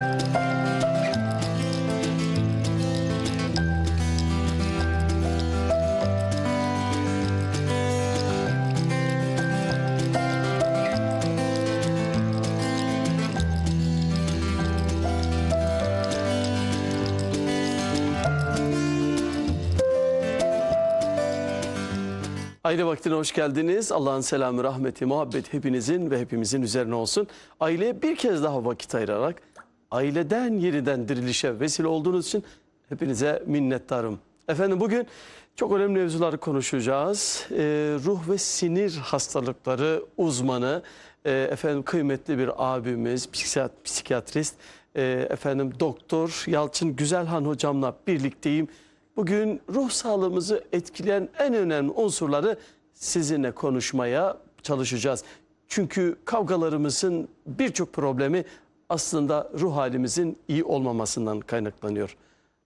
Aile vaktine hoş geldiniz. Allah'ın selamı, rahmeti, muhabbet hepinizin ve hepimizin üzerine olsun. Aileye bir kez daha vakit ayırarak aileden yeniden dirilişe vesile olduğunuz için hepinize minnettarım. Efendim bugün çok önemli mevzuları konuşacağız. E, ruh ve sinir hastalıkları uzmanı, e, efendim kıymetli bir abimiz, psikiyat, psikiyatrist, e, efendim doktor Yalçın Güzelhan hocamla birlikteyim. Bugün ruh sağlığımızı etkileyen en önemli unsurları sizinle konuşmaya çalışacağız. Çünkü kavgalarımızın birçok problemi aslında ruh halimizin iyi olmamasından kaynaklanıyor.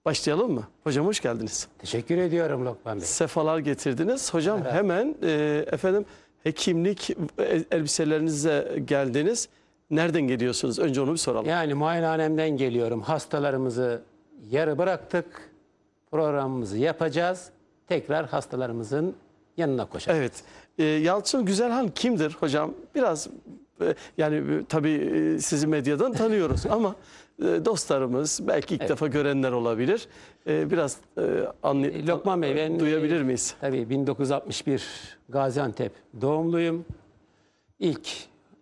Başlayalım mı? Hocam hoş geldiniz. Teşekkür ediyorum Lokman Bey. Sefalar getirdiniz. Hocam evet. hemen e, efendim hekimlik e, elbiselerinize geldiniz. Nereden geliyorsunuz? Önce onu bir soralım. Yani muayenehanemden geliyorum. Hastalarımızı yarı bıraktık. Programımızı yapacağız. Tekrar hastalarımızın yanına koşacağız. Evet. E, Yalçın Güzelhan kimdir hocam? Biraz ee, yani e, tabii e, sizi medyadan tanıyoruz ama e, dostlarımız belki ilk evet. defa görenler olabilir. Ee, biraz Lokman Bey ben duyabilir miyiz? Tabii 1961 Gaziantep doğumluyum. İlk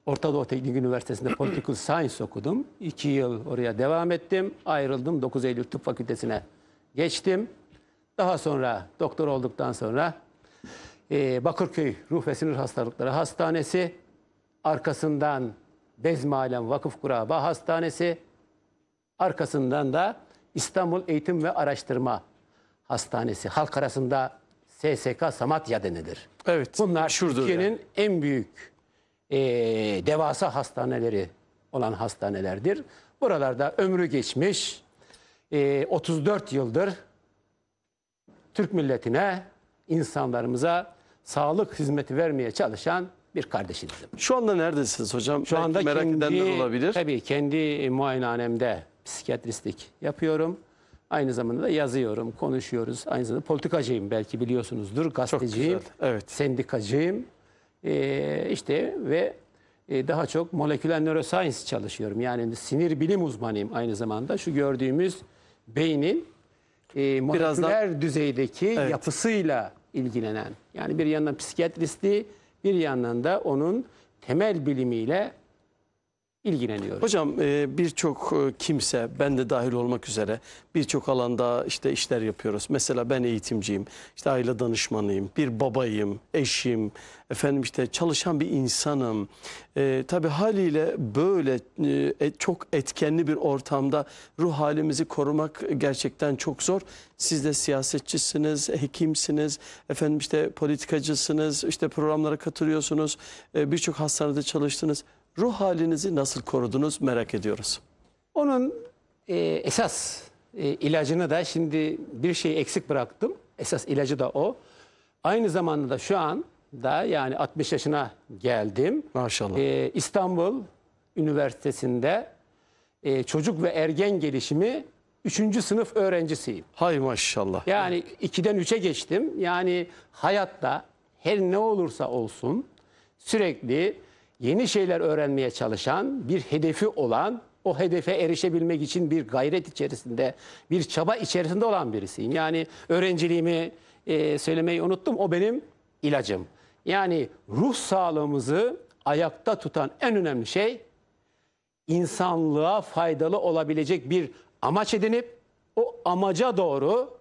Orta Doğu Teknik Üniversitesi'nde Political Science okudum. İki yıl oraya devam ettim. Ayrıldım 9 Eylül Tıp Fakültesi'ne geçtim. Daha sonra doktor olduktan sonra Bakırköy Ruh ve Sinir Hastalıkları Hastanesi arkasından Bezmalen Vakıf Kuraba Hastanesi, arkasından da İstanbul Eğitim ve Araştırma Hastanesi. Halk arasında SSK Samatya denilir. Evet. Bunlar Türkiye'nin yani. en büyük e, devasa hastaneleri olan hastanelerdir. Buralarda ömrü geçmiş e, 34 yıldır Türk milletine, insanlarımıza sağlık hizmeti vermeye çalışan bir kardeşinizim. Şu anda neredesiniz hocam? Şu anda merak kendi, edenler olabilir. Tabii kendi muayenehanemde psikiyatristlik yapıyorum. Aynı zamanda da yazıyorum, konuşuyoruz. Aynı zamanda politikacıyım belki biliyorsunuzdur. Gazeteciyim, evet. sendikacıyım. Ee, işte ve e, daha çok moleküler neuroscience çalışıyorum. Yani sinir bilim uzmanıyım aynı zamanda. Şu gördüğümüz beynin e, moleküler Birazdan, düzeydeki evet. yapısıyla ilgilenen. Yani bir yandan psikiyatristi bir yandan da onun temel bilimiyle ilgileniyoruz. Hocam e, birçok e, kimse ben de dahil olmak üzere birçok alanda işte işler yapıyoruz. Mesela ben eğitimciyim, işte aile danışmanıyım, bir babayım, eşim, efendim işte çalışan bir insanım. E, tabii haliyle böyle e, e çok etkenli bir ortamda ruh halimizi korumak gerçekten çok zor. Siz de siyasetçisiniz, hekimsiniz, efendim işte politikacısınız, işte programlara katılıyorsunuz, e, birçok hastanede çalıştınız ruh halinizi nasıl korudunuz merak ediyoruz. Onun e, esas e, ilacını da şimdi bir şey eksik bıraktım. Esas ilacı da o. Aynı zamanda da şu an da yani 60 yaşına geldim. Maşallah. E, İstanbul Üniversitesi'nde e, çocuk ve ergen gelişimi 3. sınıf öğrencisiyim. Hay maşallah. Yani 2'den 3'e geçtim. Yani hayatta her ne olursa olsun sürekli yeni şeyler öğrenmeye çalışan, bir hedefi olan, o hedefe erişebilmek için bir gayret içerisinde, bir çaba içerisinde olan birisiyim. Yani öğrenciliğimi e, söylemeyi unuttum. O benim ilacım. Yani ruh sağlığımızı ayakta tutan en önemli şey insanlığa faydalı olabilecek bir amaç edinip o amaca doğru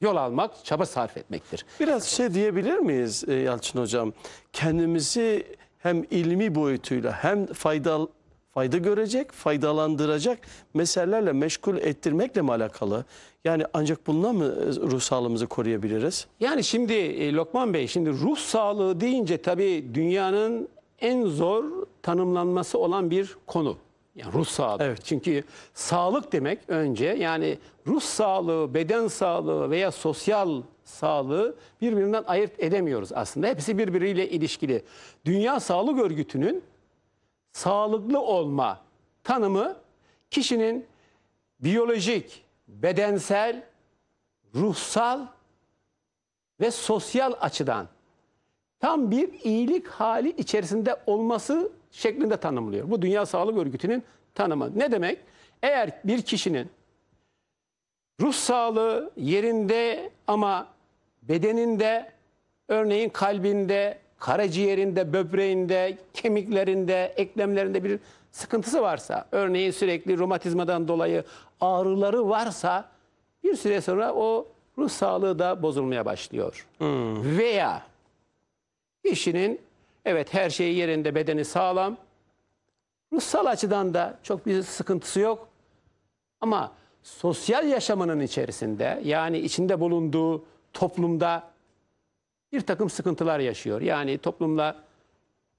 yol almak, çaba sarf etmektir. Biraz şey diyebilir miyiz e, Yalçın Hocam? Kendimizi hem ilmi boyutuyla hem faydalı fayda görecek, faydalandıracak meselelerle meşgul ettirmekle mi alakalı? Yani ancak bununla mı e, ruh sağlığımızı koruyabiliriz? Yani şimdi e, Lokman Bey, şimdi ruh sağlığı deyince tabii dünyanın en zor tanımlanması olan bir konu. Yani ruh sağlığı. Evet. Çünkü sağlık demek önce yani ruh sağlığı, beden sağlığı veya sosyal sağlığı birbirinden ayırt edemiyoruz aslında. Hepsi birbiriyle ilişkili. Dünya Sağlık Örgütü'nün sağlıklı olma tanımı kişinin biyolojik, bedensel, ruhsal ve sosyal açıdan tam bir iyilik hali içerisinde olması şeklinde tanımlıyor. Bu Dünya Sağlık Örgütü'nün tanımı. Ne demek? Eğer bir kişinin ruh sağlığı yerinde ama bedeninde, örneğin kalbinde, karaciğerinde, böbreğinde, kemiklerinde, eklemlerinde bir sıkıntısı varsa, örneğin sürekli romatizmadan dolayı ağrıları varsa bir süre sonra o ruh sağlığı da bozulmaya başlıyor. Hmm. Veya kişinin Evet her şey yerinde bedeni sağlam. Ruhsal açıdan da çok bir sıkıntısı yok. Ama sosyal yaşamının içerisinde yani içinde bulunduğu toplumda bir takım sıkıntılar yaşıyor. Yani toplumla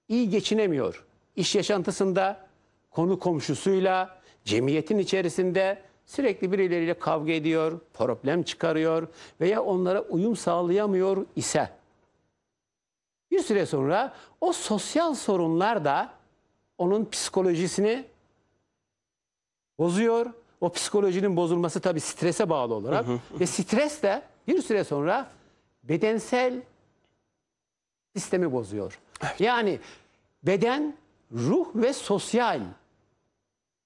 iyi geçinemiyor. İş yaşantısında konu komşusuyla, cemiyetin içerisinde sürekli birileriyle kavga ediyor, problem çıkarıyor veya onlara uyum sağlayamıyor ise bir süre sonra o sosyal sorunlar da onun psikolojisini bozuyor. O psikolojinin bozulması tabii strese bağlı olarak hı hı. ve stres de bir süre sonra bedensel sistemi bozuyor. Evet. Yani beden, ruh ve sosyal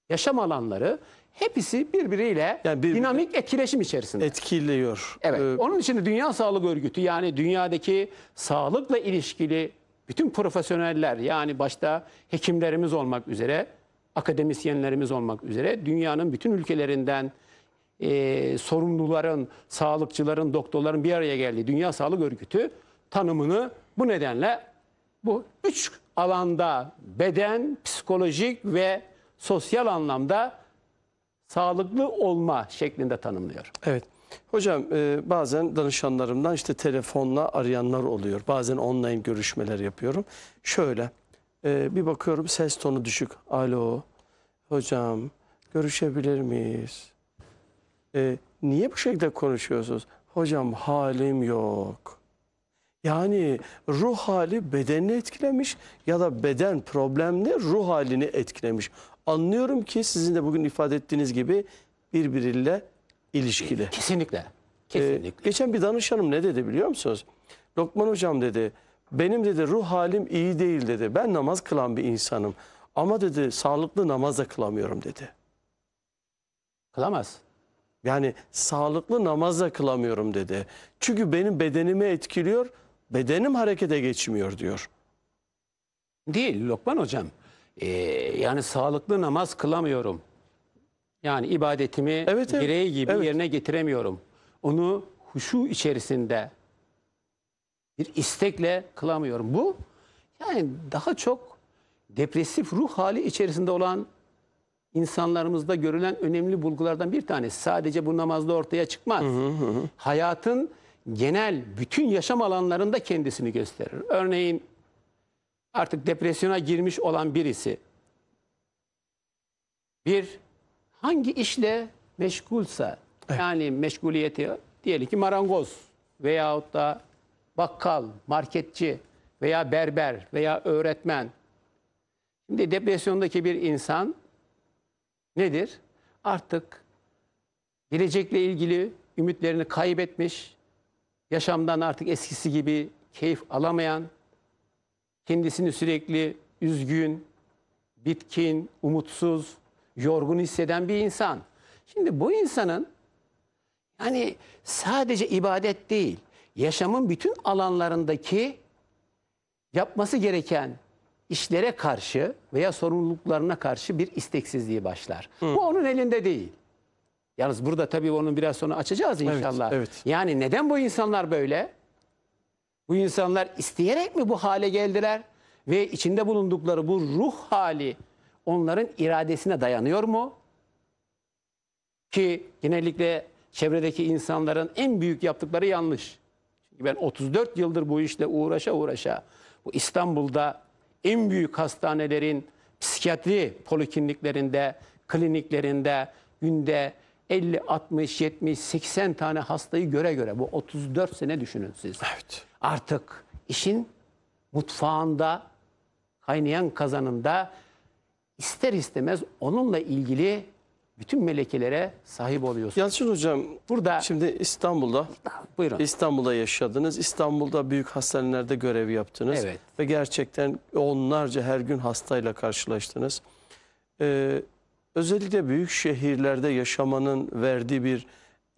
yaşam alanları Hepsi birbiriyle Yani birbirine- dinamik etkileşim içerisinde. Etkiliyor. Evet. Ee, Onun için de Dünya Sağlık Örgütü yani dünyadaki sağlıkla ilişkili bütün profesyoneller yani başta hekimlerimiz olmak üzere, akademisyenlerimiz olmak üzere dünyanın bütün ülkelerinden e, sorumluların, sağlıkçıların, doktorların bir araya geldiği Dünya Sağlık Örgütü tanımını bu nedenle bu üç alanda beden, psikolojik ve sosyal anlamda sağlıklı olma şeklinde tanımlıyor. Evet. Hocam e, bazen danışanlarımdan işte telefonla arayanlar oluyor. Bazen online görüşmeler yapıyorum. Şöyle e, bir bakıyorum ses tonu düşük. Alo hocam görüşebilir miyiz? E, niye bu şekilde konuşuyorsunuz? Hocam halim yok. Yani ruh hali bedeni etkilemiş ya da beden problemli ruh halini etkilemiş anlıyorum ki sizin de bugün ifade ettiğiniz gibi birbiriyle ilişkili. Kesinlikle. Ee, Kesinlikle. Ee, geçen bir danışanım ne dedi biliyor musunuz? Lokman hocam dedi benim dedi ruh halim iyi değil dedi. Ben namaz kılan bir insanım ama dedi sağlıklı namaz da kılamıyorum dedi. Kılamaz. Yani sağlıklı namaz da kılamıyorum dedi. Çünkü benim bedenimi etkiliyor, bedenim harekete geçmiyor diyor. Değil Lokman hocam e, yani sağlıklı namaz kılamıyorum. Yani ibadetimi evet, evet, birey gibi evet. yerine getiremiyorum. Onu huşu içerisinde bir istekle kılamıyorum. Bu yani daha çok depresif ruh hali içerisinde olan insanlarımızda görülen önemli bulgulardan bir tanesi. Sadece bu namazda ortaya çıkmaz. Hı hı hı. Hayatın genel bütün yaşam alanlarında kendisini gösterir. Örneğin artık depresyona girmiş olan birisi bir hangi işle meşgulsa evet. yani meşguliyeti diyelim ki marangoz veyahut da bakkal, marketçi veya berber veya öğretmen. Şimdi depresyondaki bir insan nedir? Artık gelecekle ilgili ümitlerini kaybetmiş, yaşamdan artık eskisi gibi keyif alamayan, kendisini sürekli üzgün, bitkin, umutsuz, yorgun hisseden bir insan. Şimdi bu insanın yani sadece ibadet değil, yaşamın bütün alanlarındaki yapması gereken işlere karşı veya sorumluluklarına karşı bir isteksizliği başlar. Hı. Bu onun elinde değil. Yalnız burada tabii onun biraz sonra açacağız inşallah. Evet, evet. Yani neden bu insanlar böyle? Bu insanlar isteyerek mi bu hale geldiler? Ve içinde bulundukları bu ruh hali onların iradesine dayanıyor mu? Ki genellikle çevredeki insanların en büyük yaptıkları yanlış. Çünkü ben 34 yıldır bu işte uğraşa uğraşa bu İstanbul'da en büyük hastanelerin psikiyatri polikliniklerinde, kliniklerinde günde 50, 60, 70, 80 tane hastayı göre göre bu 34 sene düşünün siz. Evet artık işin mutfağında, kaynayan kazanında ister istemez onunla ilgili bütün melekelere sahip oluyorsunuz. Yalçın Hocam, burada şimdi İstanbul'da buyurun. İstanbul'da yaşadınız. İstanbul'da büyük hastanelerde görev yaptınız. Evet. Ve gerçekten onlarca her gün hastayla karşılaştınız. Ee, özellikle büyük şehirlerde yaşamanın verdiği bir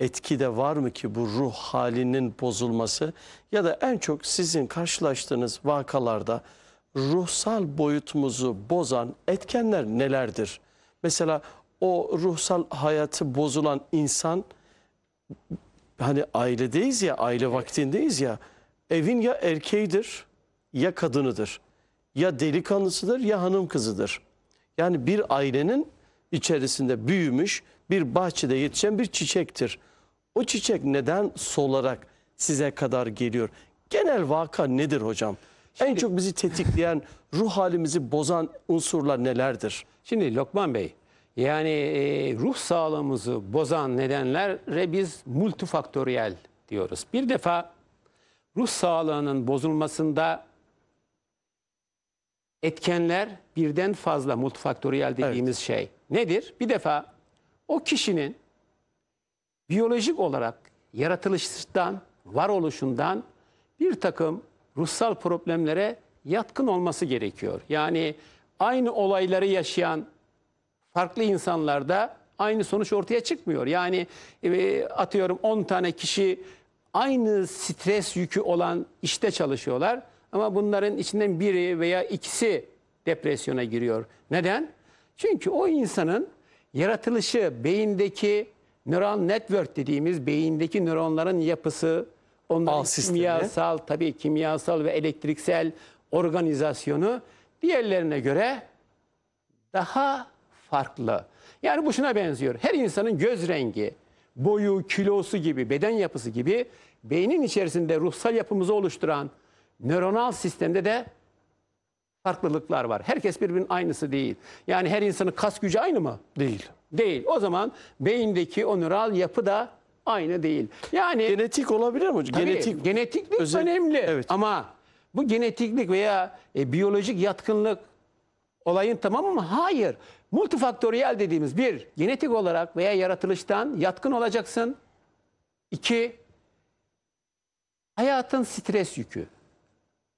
etki de var mı ki bu ruh halinin bozulması ya da en çok sizin karşılaştığınız vakalarda ruhsal boyutumuzu bozan etkenler nelerdir? Mesela o ruhsal hayatı bozulan insan hani ailedeyiz ya aile vaktindeyiz ya evin ya erkeğidir ya kadınıdır ya delikanlısıdır ya hanım kızıdır. Yani bir ailenin içerisinde büyümüş bir bahçede yetişen bir çiçektir. O çiçek neden solarak size kadar geliyor? Genel vaka nedir hocam? Şimdi, en çok bizi tetikleyen, ruh halimizi bozan unsurlar nelerdir? Şimdi Lokman Bey, yani e, ruh sağlığımızı bozan nedenlere biz multifaktöriyel diyoruz. Bir defa ruh sağlığının bozulmasında etkenler birden fazla multifaktöriyel dediğimiz evet. şey. Nedir? Bir defa o kişinin biyolojik olarak yaratılıştan, varoluşundan bir takım ruhsal problemlere yatkın olması gerekiyor. Yani aynı olayları yaşayan farklı insanlarda aynı sonuç ortaya çıkmıyor. Yani e, atıyorum 10 tane kişi aynı stres yükü olan işte çalışıyorlar ama bunların içinden biri veya ikisi depresyona giriyor. Neden? Çünkü o insanın yaratılışı, beyindeki Nöral network dediğimiz beyindeki nöronların yapısı, onların kimyasal tabii kimyasal ve elektriksel organizasyonu diğerlerine göre daha farklı. Yani bu şuna benziyor. Her insanın göz rengi, boyu, kilosu gibi, beden yapısı gibi beynin içerisinde ruhsal yapımızı oluşturan nöronal sistemde de farklılıklar var. Herkes birbirinin aynısı değil. Yani her insanın kas gücü aynı mı? Değil. Değil. O zaman beyindeki o nöral yapı da aynı değil. Yani genetik olabilir mi Tabii, genetik genetiklik özel... önemli. Evet. Ama bu genetiklik veya e, biyolojik yatkınlık olayın tamamı mı? Hayır. Multifaktöriyel dediğimiz bir, genetik olarak veya yaratılıştan yatkın olacaksın. İki, hayatın stres yükü.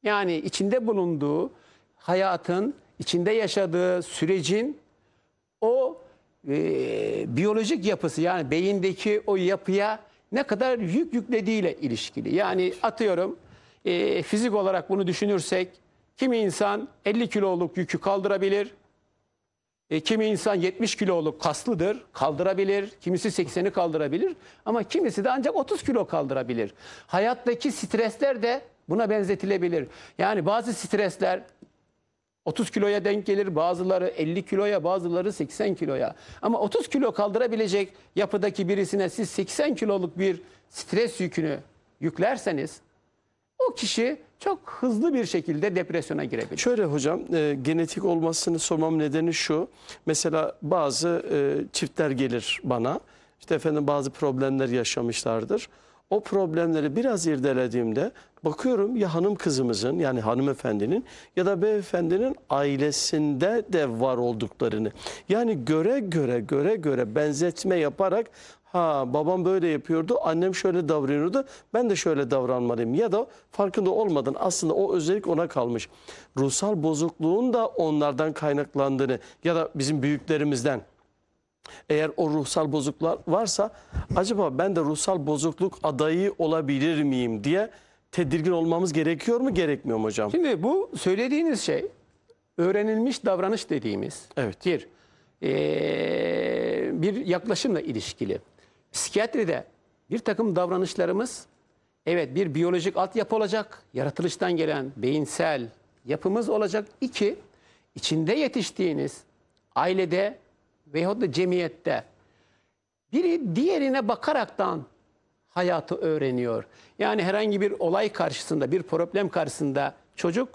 Yani içinde bulunduğu hayatın, içinde yaşadığı sürecin o e, biyolojik yapısı yani beyindeki o yapıya ne kadar yük yüklediğiyle ilişkili. Yani atıyorum e, fizik olarak bunu düşünürsek kimi insan 50 kiloluk yükü kaldırabilir. E, kimi insan 70 kiloluk kaslıdır, kaldırabilir. Kimisi 80'i kaldırabilir ama kimisi de ancak 30 kilo kaldırabilir. Hayattaki stresler de buna benzetilebilir. Yani bazı stresler 30 kiloya denk gelir, bazıları 50 kiloya, bazıları 80 kiloya. Ama 30 kilo kaldırabilecek yapıdaki birisine siz 80 kiloluk bir stres yükünü yüklerseniz o kişi çok hızlı bir şekilde depresyona girebilir. Şöyle hocam e, genetik olmasını sormam nedeni şu. Mesela bazı e, çiftler gelir bana. İşte efendim bazı problemler yaşamışlardır o problemleri biraz irdelediğimde bakıyorum ya hanım kızımızın yani hanımefendinin ya da beyefendinin ailesinde de var olduklarını. Yani göre göre göre göre benzetme yaparak ha babam böyle yapıyordu, annem şöyle davranıyordu, ben de şöyle davranmalıyım. Ya da farkında olmadan aslında o özellik ona kalmış. Ruhsal bozukluğun da onlardan kaynaklandığını ya da bizim büyüklerimizden eğer o ruhsal bozukluklar varsa acaba ben de ruhsal bozukluk adayı olabilir miyim diye tedirgin olmamız gerekiyor mu gerekmiyor mu hocam? Şimdi bu söylediğiniz şey öğrenilmiş davranış dediğimiz evet. bir, ee, bir yaklaşımla ilişkili. Psikiyatride bir takım davranışlarımız evet bir biyolojik altyapı olacak, yaratılıştan gelen beyinsel yapımız olacak. İki, içinde yetiştiğiniz ailede veyahut da cemiyette biri diğerine bakaraktan hayatı öğreniyor. Yani herhangi bir olay karşısında, bir problem karşısında çocuk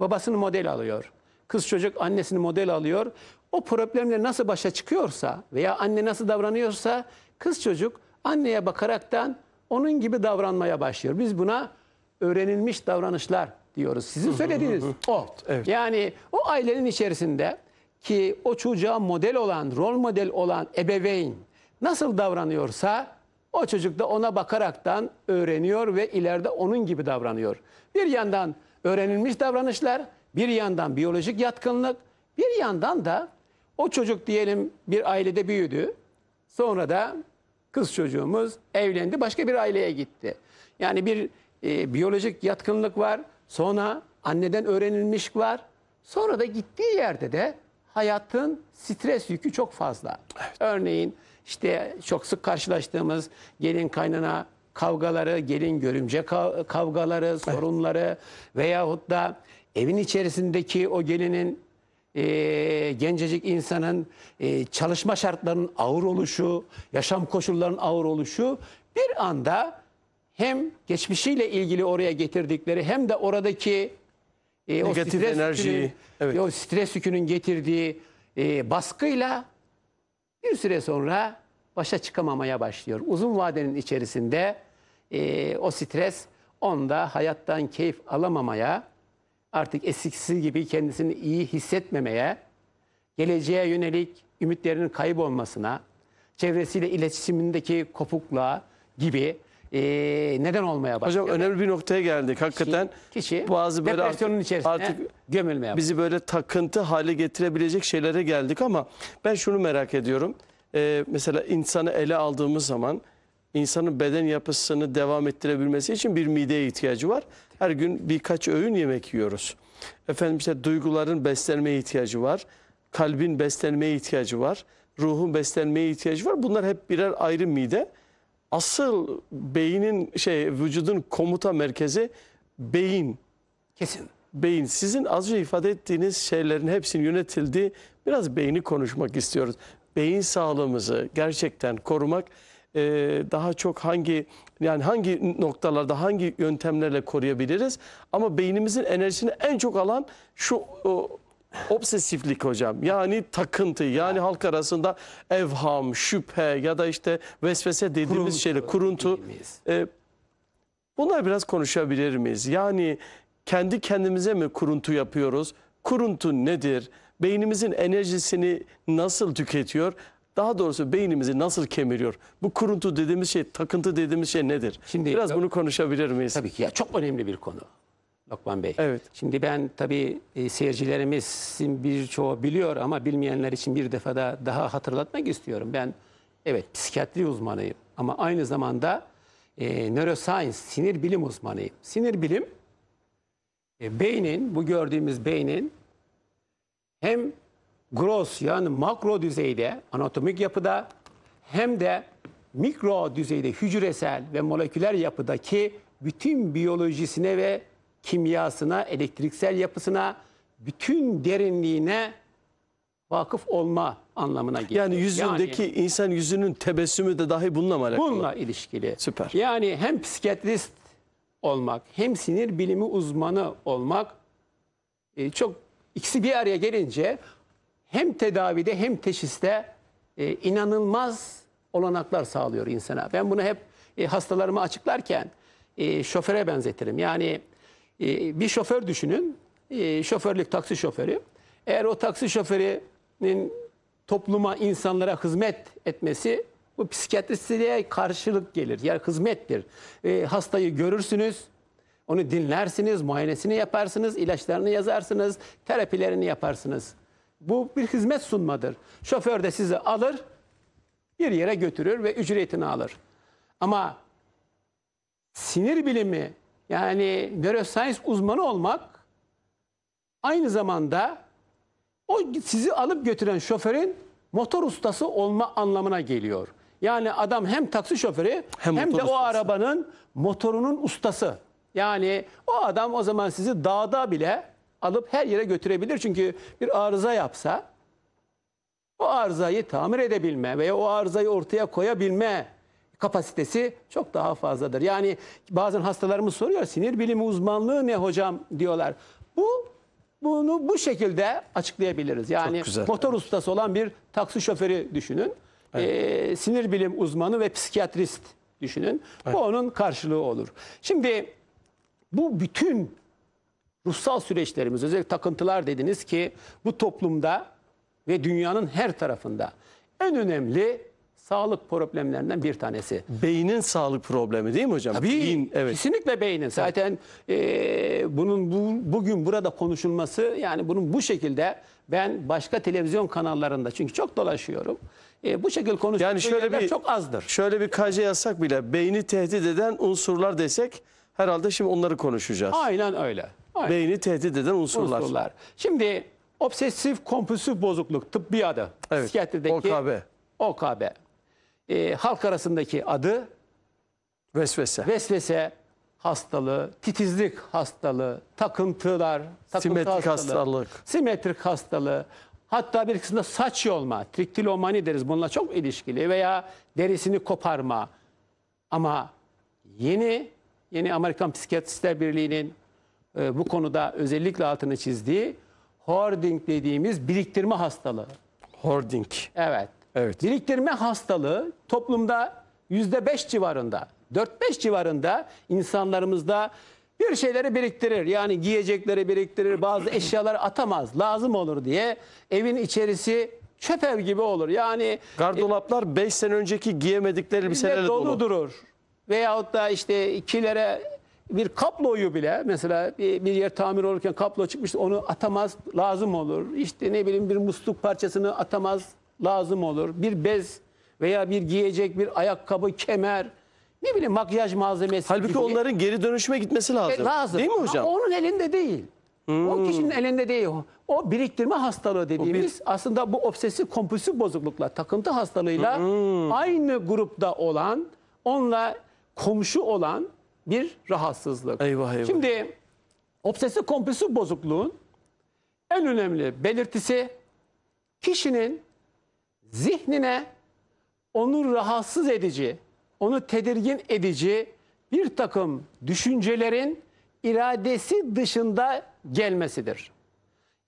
babasını model alıyor. Kız çocuk annesini model alıyor. O problemle nasıl başa çıkıyorsa veya anne nasıl davranıyorsa kız çocuk anneye bakaraktan onun gibi davranmaya başlıyor. Biz buna öğrenilmiş davranışlar diyoruz. Sizin söylediğiniz o. Evet. Yani o ailenin içerisinde ki o çocuğa model olan, rol model olan ebeveyn nasıl davranıyorsa o çocuk da ona bakaraktan öğreniyor ve ileride onun gibi davranıyor. Bir yandan öğrenilmiş davranışlar, bir yandan biyolojik yatkınlık, bir yandan da o çocuk diyelim bir ailede büyüdü. Sonra da kız çocuğumuz evlendi, başka bir aileye gitti. Yani bir e, biyolojik yatkınlık var, sonra anneden öğrenilmiş var. Sonra da gittiği yerde de hayatın stres yükü çok fazla. Evet. Örneğin işte çok sık karşılaştığımız gelin kaynana kavgaları, gelin görümce kavgaları, sorunları evet. veyahut da evin içerisindeki o gelinin e, gencecik insanın e, çalışma şartlarının ağır oluşu, yaşam koşullarının ağır oluşu bir anda hem geçmişiyle ilgili oraya getirdikleri hem de oradaki e, o Negatif stres enerjiyi, yükünün, evet. e, o stres yükünün getirdiği e, baskıyla bir süre sonra başa çıkamamaya başlıyor. Uzun vadenin içerisinde e, o stres onda hayattan keyif alamamaya, artık eskisi gibi kendisini iyi hissetmemeye, geleceğe yönelik ümitlerinin kaybolmasına, çevresiyle iletişimindeki kopukluğa gibi e, neden olmaya başlıyor. Hocam önemli bir noktaya geldik. Hakikaten kişi, kişi bazı böyle depresyonun içerisine artık gömülmeye Bizi böyle takıntı hale getirebilecek şeylere geldik ama ben şunu merak ediyorum. Ee, mesela insanı ele aldığımız zaman insanın beden yapısını devam ettirebilmesi için bir mideye ihtiyacı var. Her gün birkaç öğün yemek yiyoruz. Efendim işte duyguların beslenmeye ihtiyacı var. Kalbin beslenmeye ihtiyacı var. Ruhun beslenmeye ihtiyacı var. Bunlar hep birer ayrı mide asıl beynin şey vücudun komuta merkezi beyin. Kesin. Beyin. Sizin az önce ifade ettiğiniz şeylerin hepsinin yönetildiği biraz beyni konuşmak istiyoruz. Beyin sağlığımızı gerçekten korumak e, daha çok hangi yani hangi noktalarda hangi yöntemlerle koruyabiliriz? Ama beynimizin enerjisini en çok alan şu o, Obsesiflik hocam yani takıntı yani halk arasında evham, şüphe ya da işte vesvese dediğimiz kuruntu, şeyle kuruntu. E, bunlar biraz konuşabilir miyiz? Yani kendi kendimize mi kuruntu yapıyoruz? Kuruntu nedir? Beynimizin enerjisini nasıl tüketiyor? Daha doğrusu beynimizi nasıl kemiriyor? Bu kuruntu dediğimiz şey, takıntı dediğimiz şey nedir? Şimdi biraz bunu konuşabilir miyiz? Tabii ki ya çok önemli bir konu. Lokman Bey. Evet. Şimdi ben tabii e, seyircilerimizin birçoğu biliyor ama bilmeyenler için bir defa da daha hatırlatmak istiyorum. Ben evet psikiyatri uzmanıyım ama aynı zamanda e, neuroscience, sinir bilim uzmanıyım. Sinir bilim e, beynin, bu gördüğümüz beynin hem gross yani makro düzeyde anatomik yapıda hem de mikro düzeyde hücresel ve moleküler yapıdaki bütün biyolojisine ve kimyasına, elektriksel yapısına, bütün derinliğine vakıf olma anlamına geliyor. Yani yüzündeki yani, insan yüzünün tebessümü de dahi bununla mı alakalı? Bununla ilişkili. Süper. Yani hem psikiyatrist olmak hem sinir bilimi uzmanı olmak e, çok ikisi bir araya gelince hem tedavide hem teşhiste e, inanılmaz olanaklar sağlıyor insana. Ben bunu hep e, hastalarıma açıklarken e, şoföre benzetirim. Yani ee, bir şoför düşünün. E, şoförlük taksi şoförü. Eğer o taksi şoförünün topluma, insanlara hizmet etmesi bu psikiyatristliğe karşılık gelir. Yani hizmettir. Ee, hastayı görürsünüz, onu dinlersiniz, muayenesini yaparsınız, ilaçlarını yazarsınız, terapilerini yaparsınız. Bu bir hizmet sunmadır. Şoför de sizi alır, bir yere götürür ve ücretini alır. Ama sinir bilimi yani neuroscience uzmanı olmak aynı zamanda o sizi alıp götüren şoförün motor ustası olma anlamına geliyor. Yani adam hem taksi şoförü hem, hem de ustası. o arabanın motorunun ustası. Yani o adam o zaman sizi dağda bile alıp her yere götürebilir. Çünkü bir arıza yapsa o arızayı tamir edebilme veya o arızayı ortaya koyabilme kapasitesi çok daha fazladır. Yani bazen hastalarımız soruyor sinir bilimi uzmanlığı ne hocam diyorlar. Bu bunu bu şekilde açıklayabiliriz. Yani motor ustası olan bir taksi şoförü düşünün. Evet. Ee, sinir bilim uzmanı ve psikiyatrist düşünün. Evet. Bu onun karşılığı olur. Şimdi bu bütün ruhsal süreçlerimiz özellikle takıntılar dediniz ki bu toplumda ve dünyanın her tarafında en önemli sağlık problemlerinden bir tanesi. Beynin sağlık problemi değil mi hocam? Tabii, Beyin, evet. kesinlikle beynin. Zaten e, bunun bu, bugün burada konuşulması yani bunun bu şekilde ben başka televizyon kanallarında çünkü çok dolaşıyorum. E, bu şekilde konuşulduğu yani şöyle bir, çok azdır. Şöyle bir kaje yazsak bile beyni tehdit eden unsurlar desek herhalde şimdi onları konuşacağız. Aynen öyle. Aynen. Beyni tehdit eden unsurlar. unsurlar. Şimdi obsesif kompulsif bozukluk tıbbi adı. Evet. Psikiyatrideki OKB. OKB e, halk arasındaki adı Vesvese. vesvese hastalığı, titizlik hastalığı, takıntılar, takıntı Simetrik hastalık. simetrik hastalığı, hatta bir kısmında saç yolma, triktilomani deriz bununla çok ilişkili veya derisini koparma. Ama yeni yeni Amerikan Psikiyatristler Birliği'nin e, bu konuda özellikle altını çizdiği hoarding dediğimiz biriktirme hastalığı. Hoarding. Evet. Evet. Biriktirme hastalığı toplumda %5 civarında, 4-5 civarında insanlarımızda bir şeyleri biriktirir. Yani giyecekleri biriktirir, bazı eşyaları atamaz, lazım olur diye. Evin içerisi çöp ev gibi olur. Yani gardolaplar 5 e, sene önceki giyemedikleri elbiselerle dolu, dolu durur. Veyahut da işte ikilere bir kabloyu bile mesela bir yer tamir olurken kablo çıkmış onu atamaz lazım olur. İşte ne bileyim bir musluk parçasını atamaz lazım olur. Bir bez veya bir giyecek bir ayakkabı, kemer, ne bileyim makyaj malzemesi Halbuki gibi. onların geri dönüşüme gitmesi e, lazım. E, lazım. Değil mi hocam? Ama onun elinde değil. Hmm. O kişinin elinde değil. O biriktirme hastalığı dediğimiz bir... aslında bu obsesif kompulsif bozuklukla, takıntı hastalığıyla hmm. aynı grupta olan, onunla komşu olan bir rahatsızlık. Eyvah eyvah. Şimdi obsesif kompulsif bozukluğun en önemli belirtisi kişinin zihnine onu rahatsız edici, onu tedirgin edici bir takım düşüncelerin iradesi dışında gelmesidir.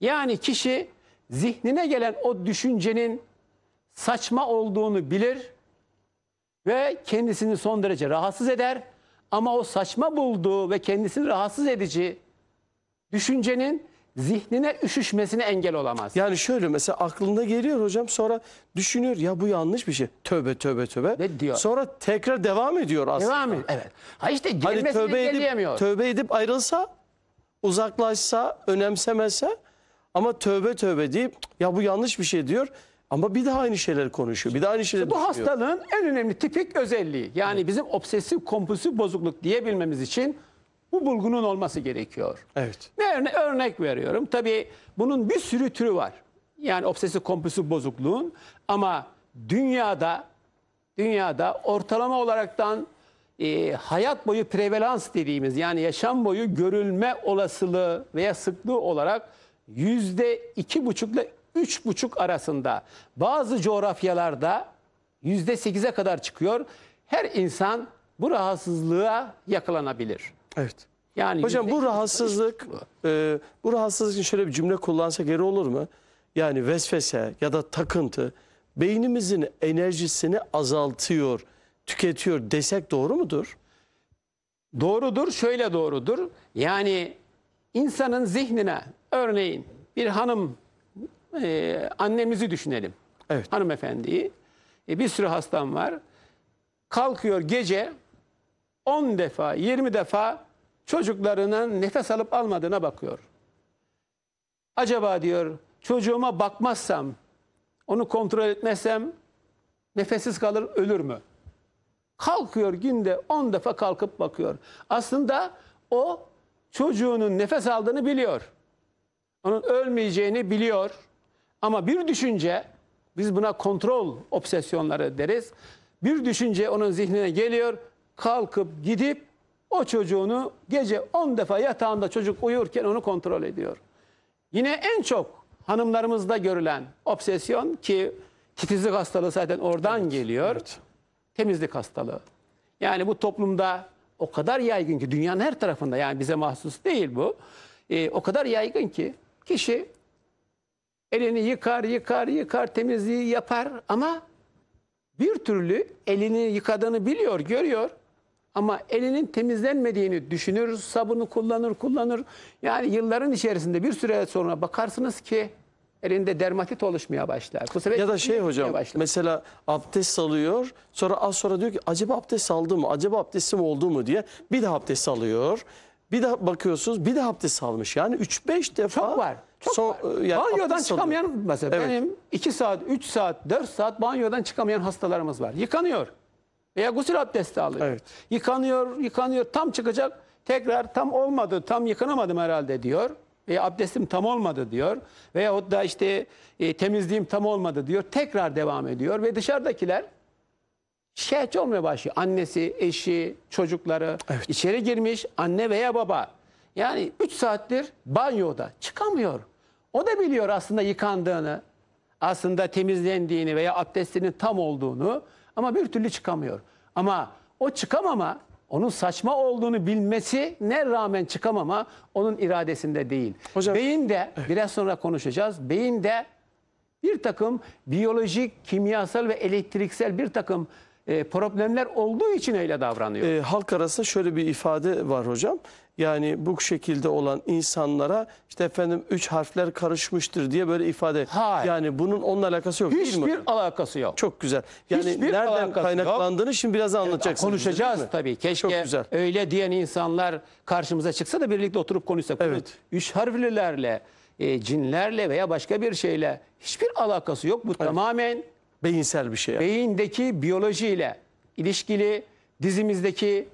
Yani kişi zihnine gelen o düşüncenin saçma olduğunu bilir ve kendisini son derece rahatsız eder. Ama o saçma bulduğu ve kendisini rahatsız edici düşüncenin zihnine üşüşmesini engel olamaz. Yani şöyle mesela aklında geliyor hocam sonra düşünüyor ya bu yanlış bir şey. Tövbe tövbe tövbe. Ne diyor? Sonra tekrar devam ediyor aslında. Devam ediyor evet. Ha işte hani gelmesini hani tövbe edip, tövbe edip ayrılsa, uzaklaşsa, önemsemese ama tövbe tövbe deyip ya bu yanlış bir şey diyor. Ama bir daha aynı şeyler konuşuyor. Bir daha aynı şeyler Bu düşünüyor. hastalığın en önemli tipik özelliği. Yani evet. bizim obsesif kompulsif bozukluk diyebilmemiz için bu bulgunun olması gerekiyor. Evet. Ne örne örnek veriyorum. Tabii bunun bir sürü türü var. Yani obsesif kompulsif bozukluğun ama dünyada dünyada ortalama olaraktan e, hayat boyu prevalans dediğimiz yani yaşam boyu görülme olasılığı veya sıklığı olarak yüzde iki buçukla üç buçuk arasında bazı coğrafyalarda yüzde sekize kadar çıkıyor. Her insan bu rahatsızlığa yakalanabilir. Evet. Yani Hocam bu rahatsızlık e, bu rahatsızlık için şöyle bir cümle kullansak yeri olur mu? Yani vesvese ya da takıntı beynimizin enerjisini azaltıyor, tüketiyor desek doğru mudur? Doğrudur, şöyle doğrudur. Yani insanın zihnine örneğin bir hanım e, annemizi düşünelim. Evet. Hanımefendiyi. E, bir sürü hastam var. Kalkıyor gece 10 defa, 20 defa çocuklarının nefes alıp almadığına bakıyor. Acaba diyor çocuğuma bakmazsam, onu kontrol etmezsem nefessiz kalır ölür mü? Kalkıyor günde 10 defa kalkıp bakıyor. Aslında o çocuğunun nefes aldığını biliyor. Onun ölmeyeceğini biliyor. Ama bir düşünce, biz buna kontrol obsesyonları deriz. Bir düşünce onun zihnine geliyor kalkıp gidip o çocuğunu gece 10 defa yatağında çocuk uyurken onu kontrol ediyor. Yine en çok hanımlarımızda görülen obsesyon ki titizlik hastalığı zaten oradan evet, geliyor. Evet. Temizlik hastalığı. Yani bu toplumda o kadar yaygın ki dünyanın her tarafında yani bize mahsus değil bu. Ee, o kadar yaygın ki kişi elini yıkar yıkar yıkar temizliği yapar ama bir türlü elini yıkadığını biliyor görüyor ama elinin temizlenmediğini düşünür, sabunu kullanır, kullanır. Yani yılların içerisinde bir süre sonra bakarsınız ki elinde dermatit oluşmaya başlar. Bu sefer ya da şey hocam başlar. mesela abdest alıyor sonra az sonra diyor ki acaba abdest aldı mı acaba abdestim oldu mu diye bir de abdest alıyor. Bir de bakıyorsunuz bir de abdest almış yani 3-5 defa. Çok var. Çok son, var. E, yani banyodan çıkamayan mesela evet. benim 2 saat 3 saat 4 saat banyodan çıkamayan hastalarımız var. Yıkanıyor. Veya gusül abdesti alıyor. Evet. Yıkanıyor, yıkanıyor. Tam çıkacak. Tekrar tam olmadı, tam yıkanamadım herhalde diyor. Veya abdestim tam olmadı diyor. Veyahut da işte e, temizliğim tam olmadı diyor. Tekrar devam ediyor. Ve dışarıdakiler şikayetçi olmaya başlıyor. Annesi, eşi, çocukları evet. içeri girmiş anne veya baba. Yani 3 saattir banyoda çıkamıyor. O da biliyor aslında yıkandığını, aslında temizlendiğini veya abdestinin tam olduğunu. Ama bir türlü çıkamıyor. Ama o çıkamama onun saçma olduğunu bilmesi ne rağmen çıkamama onun iradesinde değil. Hocam, beyin de evet. biraz sonra konuşacağız. Beyin de bir takım biyolojik, kimyasal ve elektriksel bir takım e, problemler olduğu için öyle davranıyor. E, halk arasında şöyle bir ifade var hocam. Yani bu şekilde olan insanlara işte efendim üç harfler karışmıştır diye böyle ifade. Hayır. Yani bunun onunla alakası yok değil mi? Hiçbir alakası yok. Çok güzel. Yani Hiçbir nereden alakası kaynaklandığını şimdi biraz e, anlatacaksın. Konuşacağız tabii. Keşke Çok güzel. öyle diyen insanlar karşımıza çıksa da birlikte oturup konuşsak. Evet. Üç harflilerle, e, cinlerle veya başka bir şeyle hiçbir alakası yok. Bu evet. tamamen beyinsel bir şey. Yani. Beyindeki biyolojiyle ilişkili dizimizdeki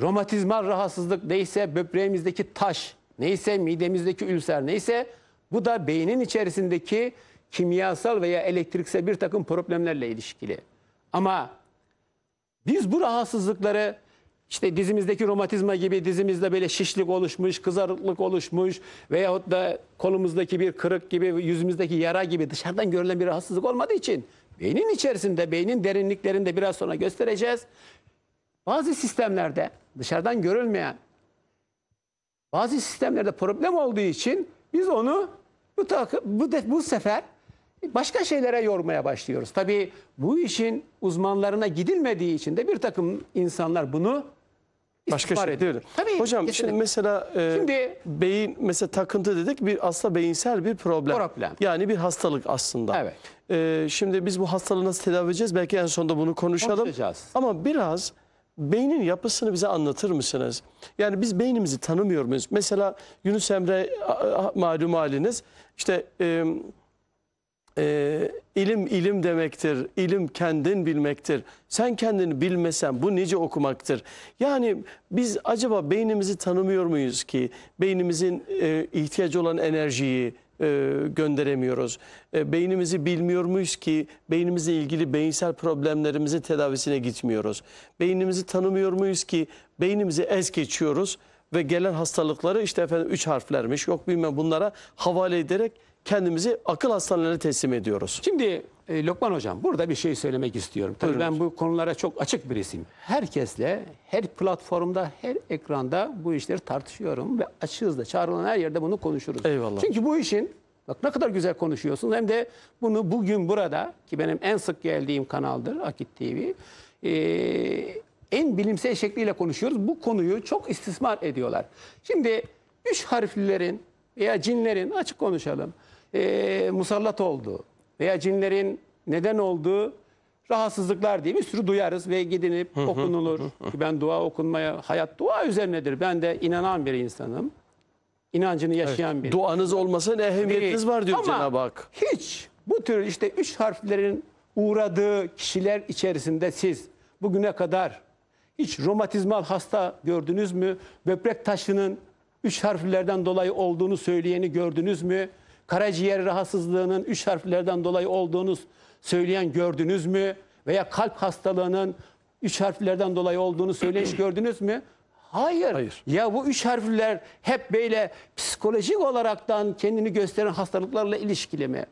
romatizmal rahatsızlık neyse böbreğimizdeki taş, neyse midemizdeki ülser, neyse bu da beynin içerisindeki kimyasal veya elektriksel bir takım problemlerle ilişkili. Ama biz bu rahatsızlıkları işte dizimizdeki romatizma gibi dizimizde böyle şişlik oluşmuş, kızarıklık oluşmuş veyahut da kolumuzdaki bir kırık gibi, yüzümüzdeki yara gibi dışarıdan görülen bir rahatsızlık olmadığı için beynin içerisinde, beynin derinliklerinde biraz sonra göstereceğiz. Bazı sistemlerde dışarıdan görülmeyen bazı sistemlerde problem olduğu için biz onu bu, bu, bu sefer başka şeylere yormaya başlıyoruz. Tabii bu işin uzmanlarına gidilmediği için de bir takım insanlar bunu başka şey ediyor. Tabii, Hocam kesinlikle. şimdi mesela e, şimdi, beyin mesela takıntı dedik bir aslında beyinsel bir problem. problem. Yani bir hastalık aslında. Evet. E, şimdi biz bu hastalığı nasıl tedavi edeceğiz? Belki en sonunda bunu konuşalım. Konuşacağız. Ama biraz beynin yapısını bize anlatır mısınız? Yani biz beynimizi tanımıyor muyuz? Mesela Yunus Emre malum haliniz işte e, e, ilim ilim demektir, ilim kendin bilmektir. Sen kendini bilmesen bu nice okumaktır. Yani biz acaba beynimizi tanımıyor muyuz ki? Beynimizin e, ihtiyacı olan enerjiyi, e, gönderemiyoruz. E, beynimizi bilmiyor muyuz ki beynimizle ilgili beyinsel problemlerimizin tedavisine gitmiyoruz. Beynimizi tanımıyor muyuz ki beynimizi es geçiyoruz ve gelen hastalıkları işte efendim üç harflermiş yok bilmem bunlara havale ederek kendimizi akıl hastanelerine teslim ediyoruz. Şimdi e, Lokman Hocam burada bir şey söylemek istiyorum. Tabii ben bu konulara çok açık birisiyim. Herkesle, her platformda, her ekranda bu işleri tartışıyorum ve açığız çağrılan her yerde bunu konuşuruz. Eyvallah. Çünkü bu işin Bak ne kadar güzel konuşuyorsun. Hem de bunu bugün burada ki benim en sık geldiğim kanaldır Akit TV. E, en bilimsel şekliyle konuşuyoruz. Bu konuyu çok istismar ediyorlar. Şimdi üç harflilerin veya cinlerin açık konuşalım e, musallat olduğu veya cinlerin neden olduğu rahatsızlıklar diye bir sürü duyarız ve gidinip okunulur. Ki ben dua okunmaya, hayat dua üzerinedir. Ben de inanan bir insanım. İnancını yaşayan evet. bir. Duanız olmasa ne ehemmiyetiniz var diyor Cenab-ı Hak. hiç bu tür işte üç harflerin uğradığı kişiler içerisinde siz bugüne kadar hiç romatizmal hasta gördünüz mü? Böbrek taşının üç harflerden dolayı olduğunu söyleyeni gördünüz mü? karaciğer rahatsızlığının üç harflerden dolayı olduğunu söyleyen gördünüz mü? Veya kalp hastalığının üç harflerden dolayı olduğunu söyleyen gördünüz mü? Hayır. Hayır. Ya bu üç harfler hep böyle psikolojik olaraktan kendini gösteren hastalıklarla ilişkili mi?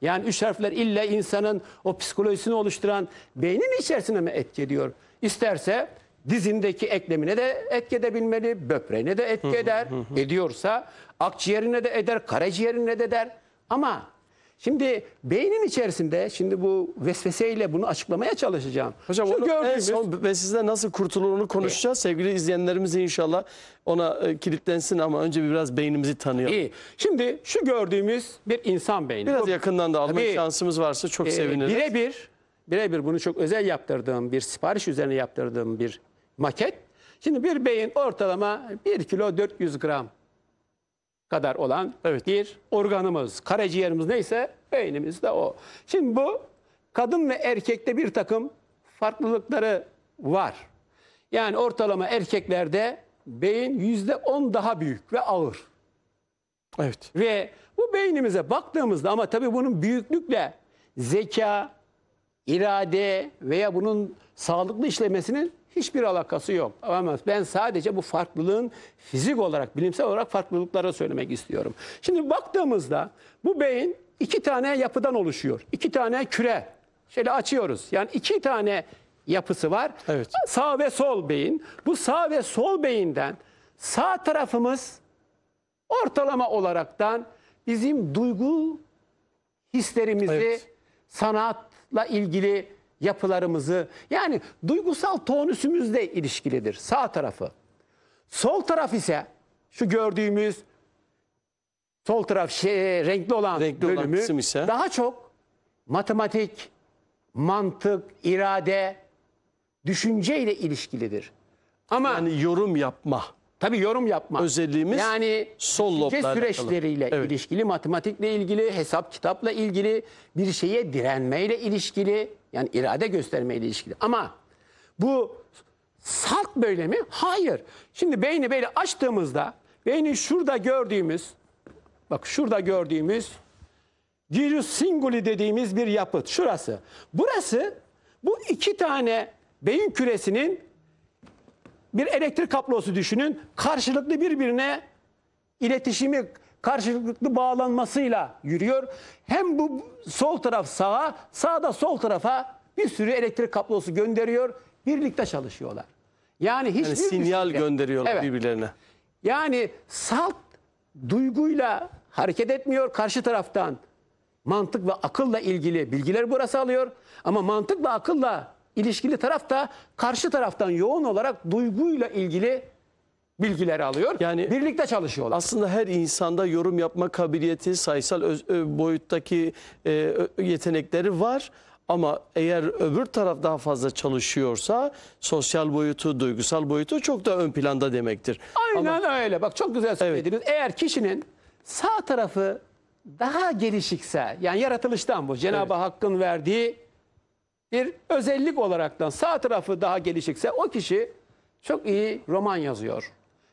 Yani üç harfler illa insanın o psikolojisini oluşturan beynin içerisine mi etkiliyor? İsterse dizindeki eklemine de etki edebilmeli, böbreğine de etki eder, ediyorsa Akciğerine de eder, karaciğerine de eder. Ama şimdi beynin içerisinde şimdi bu vesveseyle bunu açıklamaya çalışacağım. Hocam Şu onu gördüğümüz... en son ve sizle nasıl kurtulurunu konuşacağız. Evet. Sevgili izleyenlerimiz inşallah ona e, kilitlensin ama önce biraz beynimizi tanıyalım. İyi. Şimdi şu gördüğümüz bir insan beyni. Biraz bu, yakından da almak tabii, şansımız varsa çok e, seviniriz. Birebir birebir bunu çok özel yaptırdığım bir sipariş üzerine yaptırdığım bir maket. Şimdi bir beyin ortalama 1 kilo 400 gram kadar olan evet. bir organımız. Karaciğerimiz neyse beynimiz de o. Şimdi bu kadın ve erkekte bir takım farklılıkları var. Yani ortalama erkeklerde beyin yüzde on daha büyük ve ağır. Evet. Ve bu beynimize baktığımızda ama tabii bunun büyüklükle zeka, irade veya bunun sağlıklı işlemesinin Hiçbir alakası yok. Ama ben sadece bu farklılığın fizik olarak, bilimsel olarak farklılıklara söylemek istiyorum. Şimdi baktığımızda bu beyin iki tane yapıdan oluşuyor. İki tane küre. Şöyle açıyoruz. Yani iki tane yapısı var. Evet. Sağ ve sol beyin. Bu sağ ve sol beyinden sağ tarafımız ortalama olaraktan bizim duygu hislerimizi evet. sanatla ilgili yapılarımızı yani duygusal tonüsümüzle ilişkilidir sağ tarafı. Sol taraf ise şu gördüğümüz sol taraf şey, renkli olan renkli bölümü olan ise... daha çok matematik, mantık, irade, düşünceyle ilişkilidir. Ama yani yorum yapma. Tabii yorum yapma. Özelliğimiz yani sol loblarla süreçleriyle evet. ilişkili, matematikle ilgili, hesap kitapla ilgili, bir şeye direnmeyle ilişkili. Yani irade gösterme ile ilişkili. Ama bu salt böyle mi? Hayır. Şimdi beyni böyle açtığımızda beynin şurada gördüğümüz bak şurada gördüğümüz gyrus singuli dediğimiz bir yapıt. Şurası. Burası bu iki tane beyin küresinin bir elektrik kablosu düşünün. Karşılıklı birbirine iletişimi karşılıklı bağlanmasıyla yürüyor. Hem bu sol taraf sağa, sağda sol tarafa bir sürü elektrik kablosu gönderiyor. Birlikte çalışıyorlar. Yani hiçbir yani sinyal bisiklet. gönderiyorlar evet. birbirlerine. Yani salt duyguyla hareket etmiyor karşı taraftan. Mantık ve akılla ilgili bilgiler burası alıyor. Ama mantıkla akılla ilişkili taraf da karşı taraftan yoğun olarak duyguyla ilgili bilgileri alıyor. Yani birlikte çalışıyorlar. Aslında her insanda yorum yapma kabiliyeti, sayısal öz, ö, e, boyuttaki e, yetenekleri var. Ama eğer öbür taraf daha fazla çalışıyorsa sosyal boyutu, duygusal boyutu çok da ön planda demektir. Aynen öyle. Bak çok güzel söylediniz. Eğer kişinin sağ tarafı daha gelişikse, yani yaratılıştan bu Cenab-ı Hakk'ın verdiği bir özellik olaraktan sağ tarafı daha gelişikse o kişi çok iyi roman yazıyor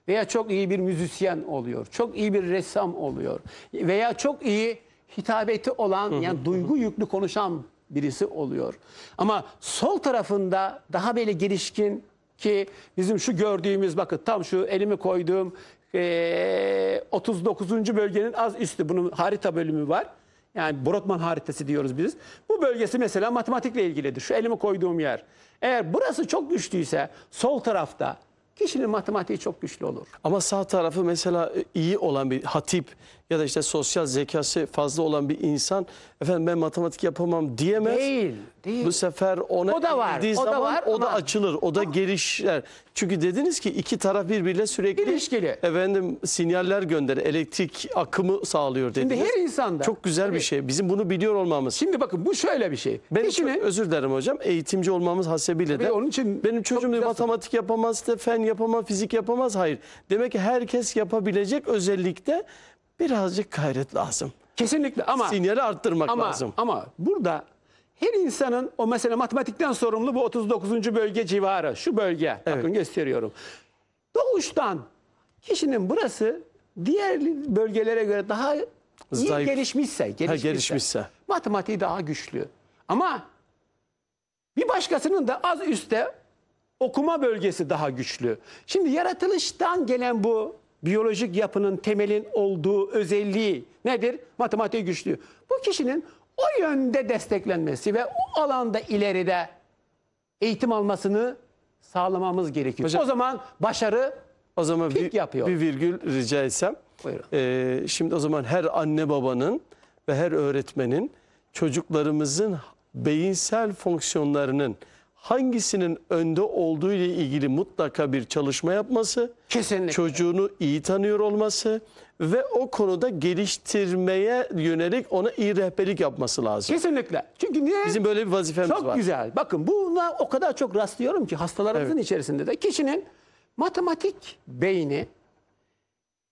veya çok iyi bir müzisyen oluyor, çok iyi bir ressam oluyor veya çok iyi hitabeti olan yani duygu yüklü konuşan birisi oluyor. Ama sol tarafında daha böyle gelişkin ki bizim şu gördüğümüz bakın tam şu elimi koyduğum e, 39. bölgenin az üstü bunun harita bölümü var. Yani Brotman haritası diyoruz biz. Bu bölgesi mesela matematikle ilgilidir. Şu elimi koyduğum yer. Eğer burası çok güçlüyse sol tarafta Kişinin matematiği çok güçlü olur. Ama sağ tarafı mesela e, iyi olan bir hatip ya da işte sosyal zekası fazla olan bir insan efendim ben matematik yapamam diyemez. Değil, değil. Bu sefer ona o da var, o zaman da var, o da ama... açılır, o da ama... gelişler. Çünkü dediniz ki iki taraf birbiriyle sürekli Girişkili. efendim sinyaller gönderir, elektrik akımı sağlıyor dediniz. Şimdi her insanda. Çok güzel tabii. bir şey. Bizim bunu biliyor olmamız. Şimdi bakın bu şöyle bir şey. Ben İşini... çok özür dilerim hocam. Eğitimci olmamız hasebiyle tabii de. Onun için benim çocuğum diyor, matematik yapamaz, fen yapamaz, fizik yapamaz. Hayır. Demek ki herkes yapabilecek özellikle birazcık gayret lazım. Kesinlikle ama sinyali arttırmak ama, lazım. Ama burada her insanın o mesela matematikten sorumlu bu 39. bölge civarı şu bölge evet. bakın gösteriyorum. Doğuştan kişinin burası diğer bölgelere göre daha Zayıf. iyi gelişmişse, gelişmişse, ha, gelişmişse matematiği daha güçlü. Ama bir başkasının da az üstte okuma bölgesi daha güçlü. Şimdi yaratılıştan gelen bu biyolojik yapının temelin olduğu özelliği nedir? Matematiği güçlü. Bu kişinin o yönde desteklenmesi ve o alanda ileride eğitim almasını sağlamamız gerekiyor. Hocam, o zaman başarı o zaman bir, yapıyor. Bir virgül rica etsem. Ee, şimdi o zaman her anne babanın ve her öğretmenin çocuklarımızın beyinsel fonksiyonlarının hangisinin önde olduğu ile ilgili mutlaka bir çalışma yapması, Kesinlikle. çocuğunu iyi tanıyor olması ve o konuda geliştirmeye yönelik ona iyi rehberlik yapması lazım. Kesinlikle. Çünkü niye? Bizim böyle bir vazifemiz çok var. Çok güzel. Bakın buna o kadar çok rastlıyorum ki hastalarımızın evet. içerisinde de kişinin matematik beyni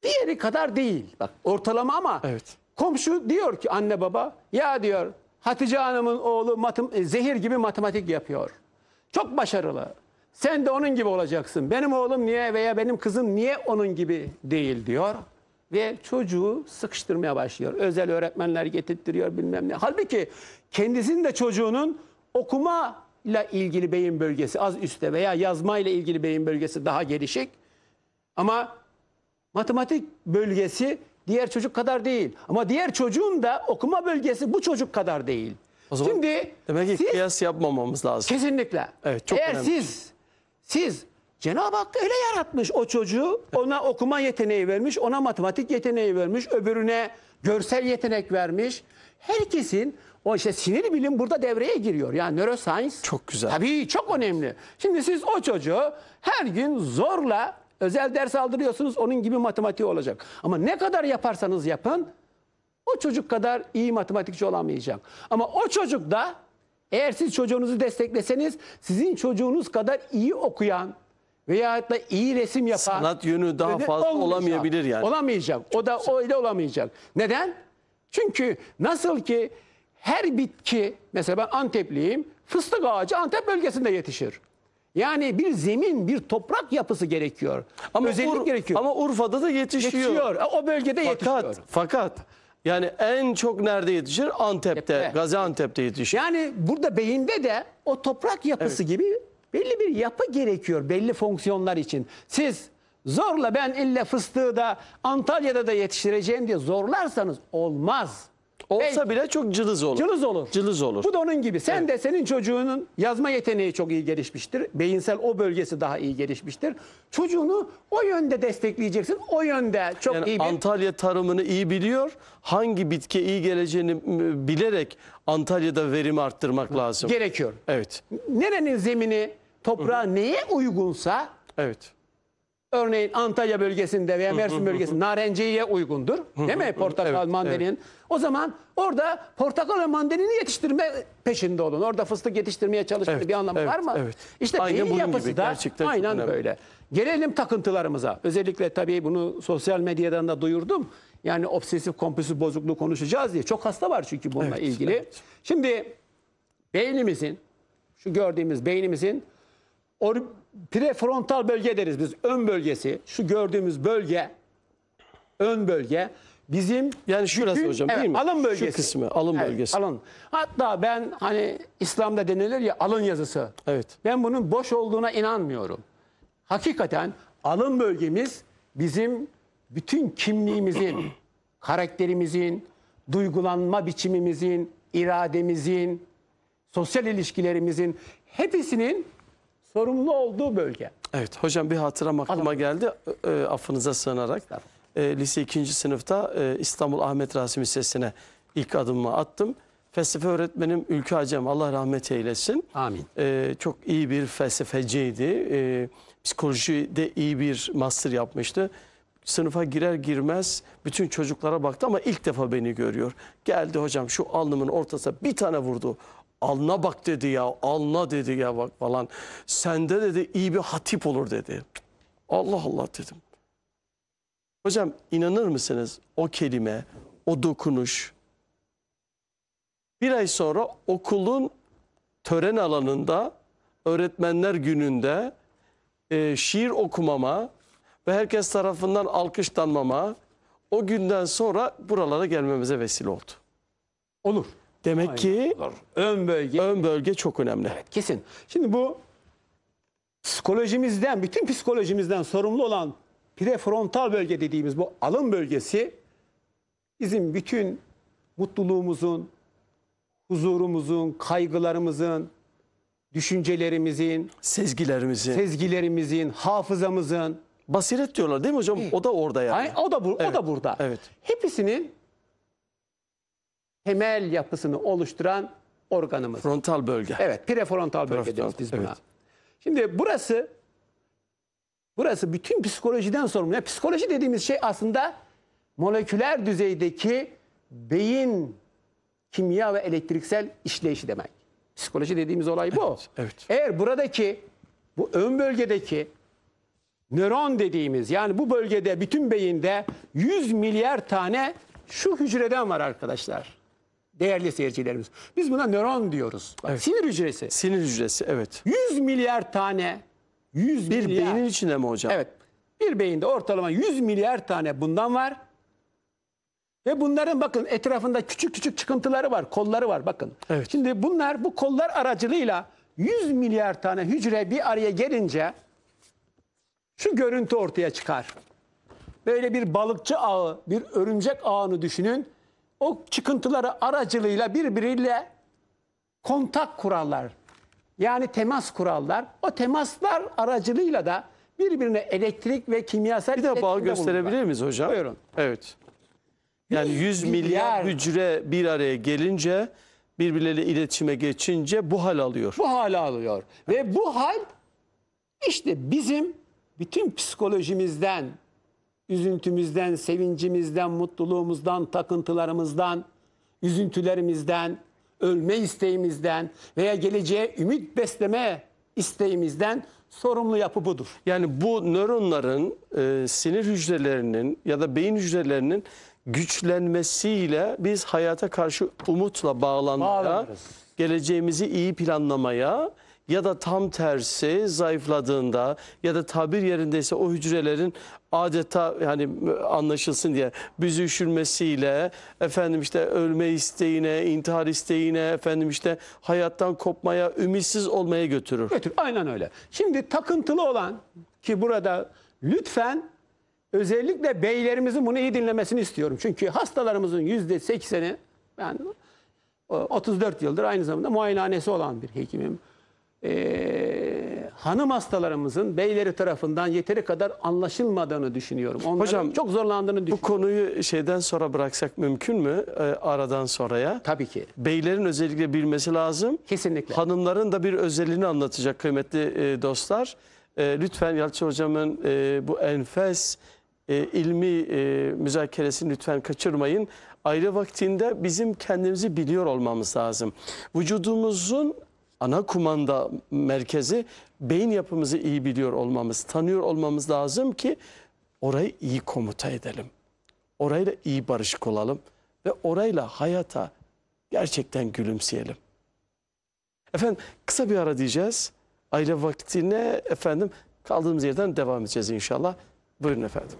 diğeri kadar değil. Bak ortalama ama evet. komşu diyor ki anne baba ya diyor Hatice Hanım'ın oğlu matem- zehir gibi matematik yapıyor. Çok başarılı. Sen de onun gibi olacaksın. Benim oğlum niye veya benim kızım niye onun gibi değil diyor. Ve çocuğu sıkıştırmaya başlıyor. Özel öğretmenler getirtiyor bilmem ne. Halbuki kendisinin de çocuğunun okuma ile ilgili beyin bölgesi az üstte veya yazma ile ilgili beyin bölgesi daha gelişik. Ama matematik bölgesi diğer çocuk kadar değil. Ama diğer çocuğun da okuma bölgesi bu çocuk kadar değil. O zaman Şimdi demek ki siz, kıyas yapmamamız lazım. Kesinlikle. Evet, çok Eğer önemli. siz siz Cenab-ı Hak öyle yaratmış o çocuğu. Ona okuma yeteneği vermiş, ona matematik yeteneği vermiş, öbürüne görsel yetenek vermiş. Herkesin o işte sinir bilim burada devreye giriyor. Yani neuroscience. Çok güzel. Tabii çok önemli. Şimdi siz o çocuğu her gün zorla özel ders aldırıyorsunuz. Onun gibi matematiği olacak. Ama ne kadar yaparsanız yapın o çocuk kadar iyi matematikçi olamayacak. Ama o çocuk da eğer siz çocuğunuzu destekleseniz sizin çocuğunuz kadar iyi okuyan veya da iyi resim yapan sanat yönü daha fazla olamayabilir yani. Olamayacak. o da güzel. öyle olamayacak. Neden? Çünkü nasıl ki her bitki mesela ben Antepliyim. Fıstık ağacı Antep bölgesinde yetişir. Yani bir zemin, bir toprak yapısı gerekiyor. Ama özellik Ur, gerekiyor. Ama Urfa'da da yetişiyor. Yetişiyor. E, o bölgede fakat, yetişiyor. Fakat yani en çok nerede yetişir? Antep'te, Tepte. Gaziantep'te yetişir. Yani burada beyinde de o toprak yapısı gibi belli bir yapı gerekiyor belli fonksiyonlar için. Siz zorla ben illa fıstığı da Antalya'da da yetiştireceğim diye zorlarsanız olmaz. Olsa Belki. bile çok cılız olur. Cılız olur. Cılız olur. Bu da onun gibi. Sen evet. de senin çocuğunun yazma yeteneği çok iyi gelişmiştir. Beyinsel o bölgesi daha iyi gelişmiştir. Çocuğunu o yönde destekleyeceksin. O yönde çok yani iyi bir... Antalya tarımını iyi biliyor. Hangi bitki iyi geleceğini bilerek Antalya'da verimi arttırmak lazım. Gerekiyor. Evet. Nerenin zemini toprağı Hı -hı. neye uygunsa Evet. Örneğin Antalya bölgesinde veya Mersin bölgesinde narenciye uygundur. Değil mi? Portakal, Evet, mandalin. O zaman orada portakal ve mandalini yetiştirme peşinde olun. Orada fıstık yetiştirmeye çalışmanın Evet, bir anlamı evet, var mı? evet. İşte Aynen beyin bunun gibi. yapısı da Gerçekten aynen böyle. Gelelim takıntılarımıza. Özellikle tabii bunu sosyal medyadan da duyurdum. Yani obsesif kompulsif bozukluğu konuşacağız diye. Çok hasta var çünkü bununla Evet, ilgili. evet. Şimdi beynimizin, şu gördüğümüz beynimizin or- prefrontal bölge deriz biz. Ön bölgesi, şu gördüğümüz bölge, ön bölge bizim yani şurası bütün, hocam evet, değil mi? Alın bölgesi. Şu kısmı alın evet, bölgesi. Alın. Hatta ben hani İslam'da denilir ya alın yazısı. Evet. Ben bunun boş olduğuna inanmıyorum. Hakikaten alın bölgemiz bizim bütün kimliğimizin, karakterimizin, duygulanma biçimimizin, irademizin, sosyal ilişkilerimizin hepsinin sorumlu olduğu bölge. Evet hocam bir hatıram aklıma Adam. geldi e, affınıza sığınarak. E, lise 2. sınıfta e, İstanbul Ahmet Rasim Lisesi'ne ilk adımımı attım. Felsefe öğretmenim Ülke Hacem Allah rahmet eylesin. Amin. E, çok iyi bir felsefeciydi. E, psikolojide iyi bir master yapmıştı. Sınıfa girer girmez bütün çocuklara baktı ama ilk defa beni görüyor. Geldi hocam şu alnımın ortasına bir tane vurdu. Alna bak dedi ya, alna dedi ya bak falan. Sende dedi iyi bir hatip olur dedi. Allah Allah dedim. Hocam inanır mısınız o kelime, o dokunuş? Bir ay sonra okulun tören alanında, öğretmenler gününde e, şiir okumama ve herkes tarafından alkışlanmama o günden sonra buralara gelmemize vesile oldu. Olur. Demek ki ön bölge ön bölge çok önemli. kesin. Şimdi bu psikolojimizden, bütün psikolojimizden sorumlu olan prefrontal bölge dediğimiz bu alın bölgesi bizim bütün mutluluğumuzun, huzurumuzun, kaygılarımızın, düşüncelerimizin, sezgilerimizin, sezgilerimizin, hafızamızın, Basiret diyorlar değil mi hocam? O da orada yani. Ay, o da bu, o da burada. Evet. Hepsinin temel yapısını oluşturan organımız. Frontal bölge. Evet, prefrontal bölge diyoruz. biz buna. Şimdi burası burası bütün psikolojiden sorumlu. Yani psikoloji dediğimiz şey aslında moleküler düzeydeki beyin kimya ve elektriksel işleyişi demek. Psikoloji dediğimiz olay bu. Evet, evet. Eğer buradaki bu ön bölgedeki nöron dediğimiz yani bu bölgede bütün beyinde 100 milyar tane şu hücreden var arkadaşlar değerli seyircilerimiz. Biz buna nöron diyoruz. Bak, evet. Sinir hücresi. Sinir hücresi evet. 100 milyar tane 100 bir milyar. beynin içinde mi hocam? Evet. Bir beyinde ortalama 100 milyar tane bundan var. Ve bunların bakın etrafında küçük küçük çıkıntıları var, kolları var bakın. Evet. Şimdi bunlar bu kollar aracılığıyla 100 milyar tane hücre bir araya gelince şu görüntü ortaya çıkar. Böyle bir balıkçı ağı, bir örümcek ağını düşünün o çıkıntıları aracılığıyla birbiriyle kontak kurallar, Yani temas kurallar. O temaslar aracılığıyla da birbirine elektrik ve kimyasal... Bir de bal gösterebilir miyiz hocam? Buyurun. Evet. Yani 100 milyar, milyar hücre bir araya gelince birbirleriyle iletişime geçince bu hal alıyor. Bu hal alıyor. Ve bu hal işte bizim bütün psikolojimizden üzüntümüzden, sevincimizden, mutluluğumuzdan, takıntılarımızdan, üzüntülerimizden, ölme isteğimizden veya geleceğe ümit besleme isteğimizden sorumlu yapı budur. Yani bu nöronların e, sinir hücrelerinin ya da beyin hücrelerinin güçlenmesiyle biz hayata karşı umutla bağlanmaya, geleceğimizi iyi planlamaya, ya da tam tersi zayıfladığında ya da tabir yerindeyse o hücrelerin adeta yani anlaşılsın diye büzüşülmesiyle efendim işte ölme isteğine, intihar isteğine, efendim işte hayattan kopmaya, ümitsiz olmaya götürür. Götür, aynen öyle. Şimdi takıntılı olan ki burada lütfen özellikle beylerimizin bunu iyi dinlemesini istiyorum. Çünkü hastalarımızın yüzde sekseni ben 34 e, yıldır aynı zamanda muayenehanesi olan bir hekimim e, hanım hastalarımızın beyleri tarafından yeteri kadar anlaşılmadığını düşünüyorum. Onların Hocam, çok zorlandığını düşünüyorum. Bu konuyu şeyden sonra bıraksak mümkün mü? E, aradan sonraya. Tabii ki. Beylerin özellikle bilmesi lazım. Kesinlikle. Hanımların da bir özelliğini anlatacak kıymetli e, dostlar. E, lütfen Yalçın Hocam'ın e, bu enfes e, ilmi e, müzakeresini lütfen kaçırmayın. Ayrı vaktinde bizim kendimizi biliyor olmamız lazım. Vücudumuzun ana kumanda merkezi beyin yapımızı iyi biliyor olmamız, tanıyor olmamız lazım ki orayı iyi komuta edelim. Orayla iyi barışık olalım ve orayla hayata gerçekten gülümseyelim. Efendim kısa bir ara diyeceğiz. ayrı vaktine efendim kaldığımız yerden devam edeceğiz inşallah. Buyurun efendim.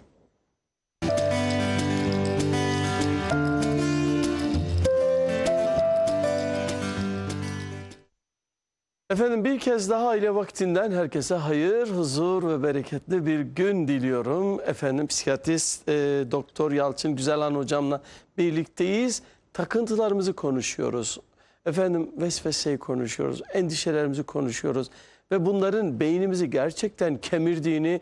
Efendim bir kez daha aile vaktinden herkese hayır, huzur ve bereketli bir gün diliyorum. Efendim psikiyatrist e, Doktor Yalçın Güzelhan hocamla birlikteyiz. Takıntılarımızı konuşuyoruz. Efendim vesveseyi konuşuyoruz, endişelerimizi konuşuyoruz. Ve bunların beynimizi gerçekten kemirdiğini,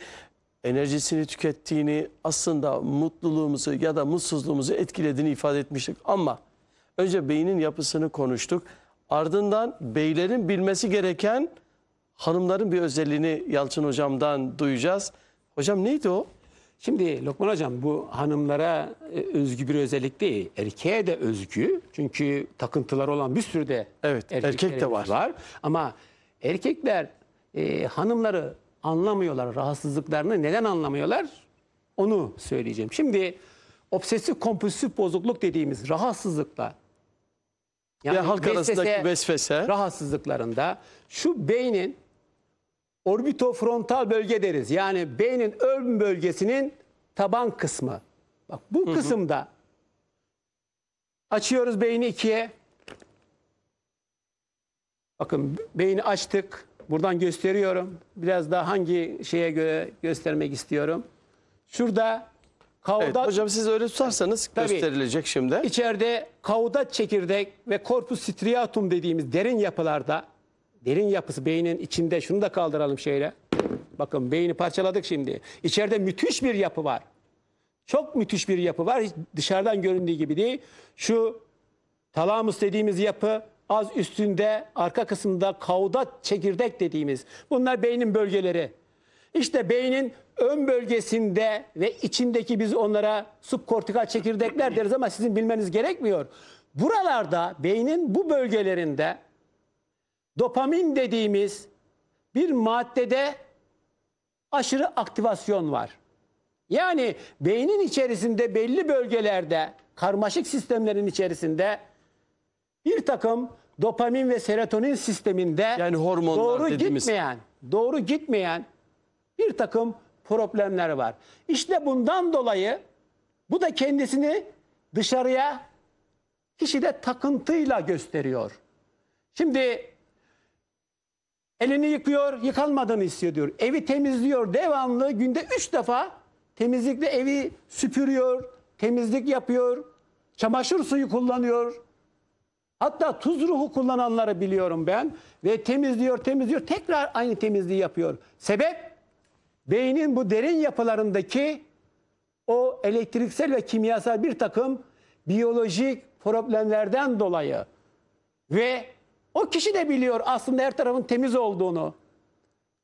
enerjisini tükettiğini, aslında mutluluğumuzu ya da mutsuzluğumuzu etkilediğini ifade etmiştik. Ama önce beynin yapısını konuştuk. Ardından beylerin bilmesi gereken hanımların bir özelliğini Yalçın hocamdan duyacağız. Hocam neydi o? Şimdi Lokman hocam bu hanımlara e, özgü bir özellik değil. Erkeğe de özgü. Çünkü takıntılar olan bir sürü de evet, erkek de var. var. Ama erkekler e, hanımları anlamıyorlar. Rahatsızlıklarını neden anlamıyorlar? Onu söyleyeceğim. Şimdi obsesif kompulsif bozukluk dediğimiz rahatsızlıkla yani ve halk vesvese, arasındaki vesvese rahatsızlıklarında şu beynin orbitofrontal bölge deriz. Yani beynin ön bölgesinin taban kısmı. Bak bu hı hı. kısımda açıyoruz beyni ikiye. Bakın beyni açtık. Buradan gösteriyorum. Biraz daha hangi şeye göre göstermek istiyorum. Şurada Kavdat, evet, hocam siz öyle tutarsanız tabii, gösterilecek şimdi. İçeride kaudat çekirdek ve korpus striatum dediğimiz derin yapılarda, derin yapısı beynin içinde, şunu da kaldıralım şeyle. Bakın beyni parçaladık şimdi. İçeride müthiş bir yapı var. Çok müthiş bir yapı var. Hiç dışarıdan göründüğü gibi değil. Şu talamus dediğimiz yapı az üstünde arka kısımda kaudat çekirdek dediğimiz. Bunlar beynin bölgeleri. İşte beynin ön bölgesinde ve içindeki biz onlara subkortikal çekirdekler deriz ama sizin bilmeniz gerekmiyor. Buralarda beynin bu bölgelerinde dopamin dediğimiz bir maddede aşırı aktivasyon var. Yani beynin içerisinde belli bölgelerde karmaşık sistemlerin içerisinde bir takım dopamin ve serotonin sisteminde yani hormonlar doğru dediğimiz. gitmeyen, doğru gitmeyen bir takım problemler var. İşte bundan dolayı bu da kendisini dışarıya kişide takıntıyla gösteriyor. Şimdi elini yıkıyor, yıkanmadığını hissediyor. Evi temizliyor devamlı günde üç defa temizlikle evi süpürüyor, temizlik yapıyor, çamaşır suyu kullanıyor. Hatta tuz ruhu kullananları biliyorum ben ve temizliyor, temizliyor, tekrar aynı temizliği yapıyor. Sebep beynin bu derin yapılarındaki o elektriksel ve kimyasal bir takım biyolojik problemlerden dolayı ve o kişi de biliyor aslında her tarafın temiz olduğunu.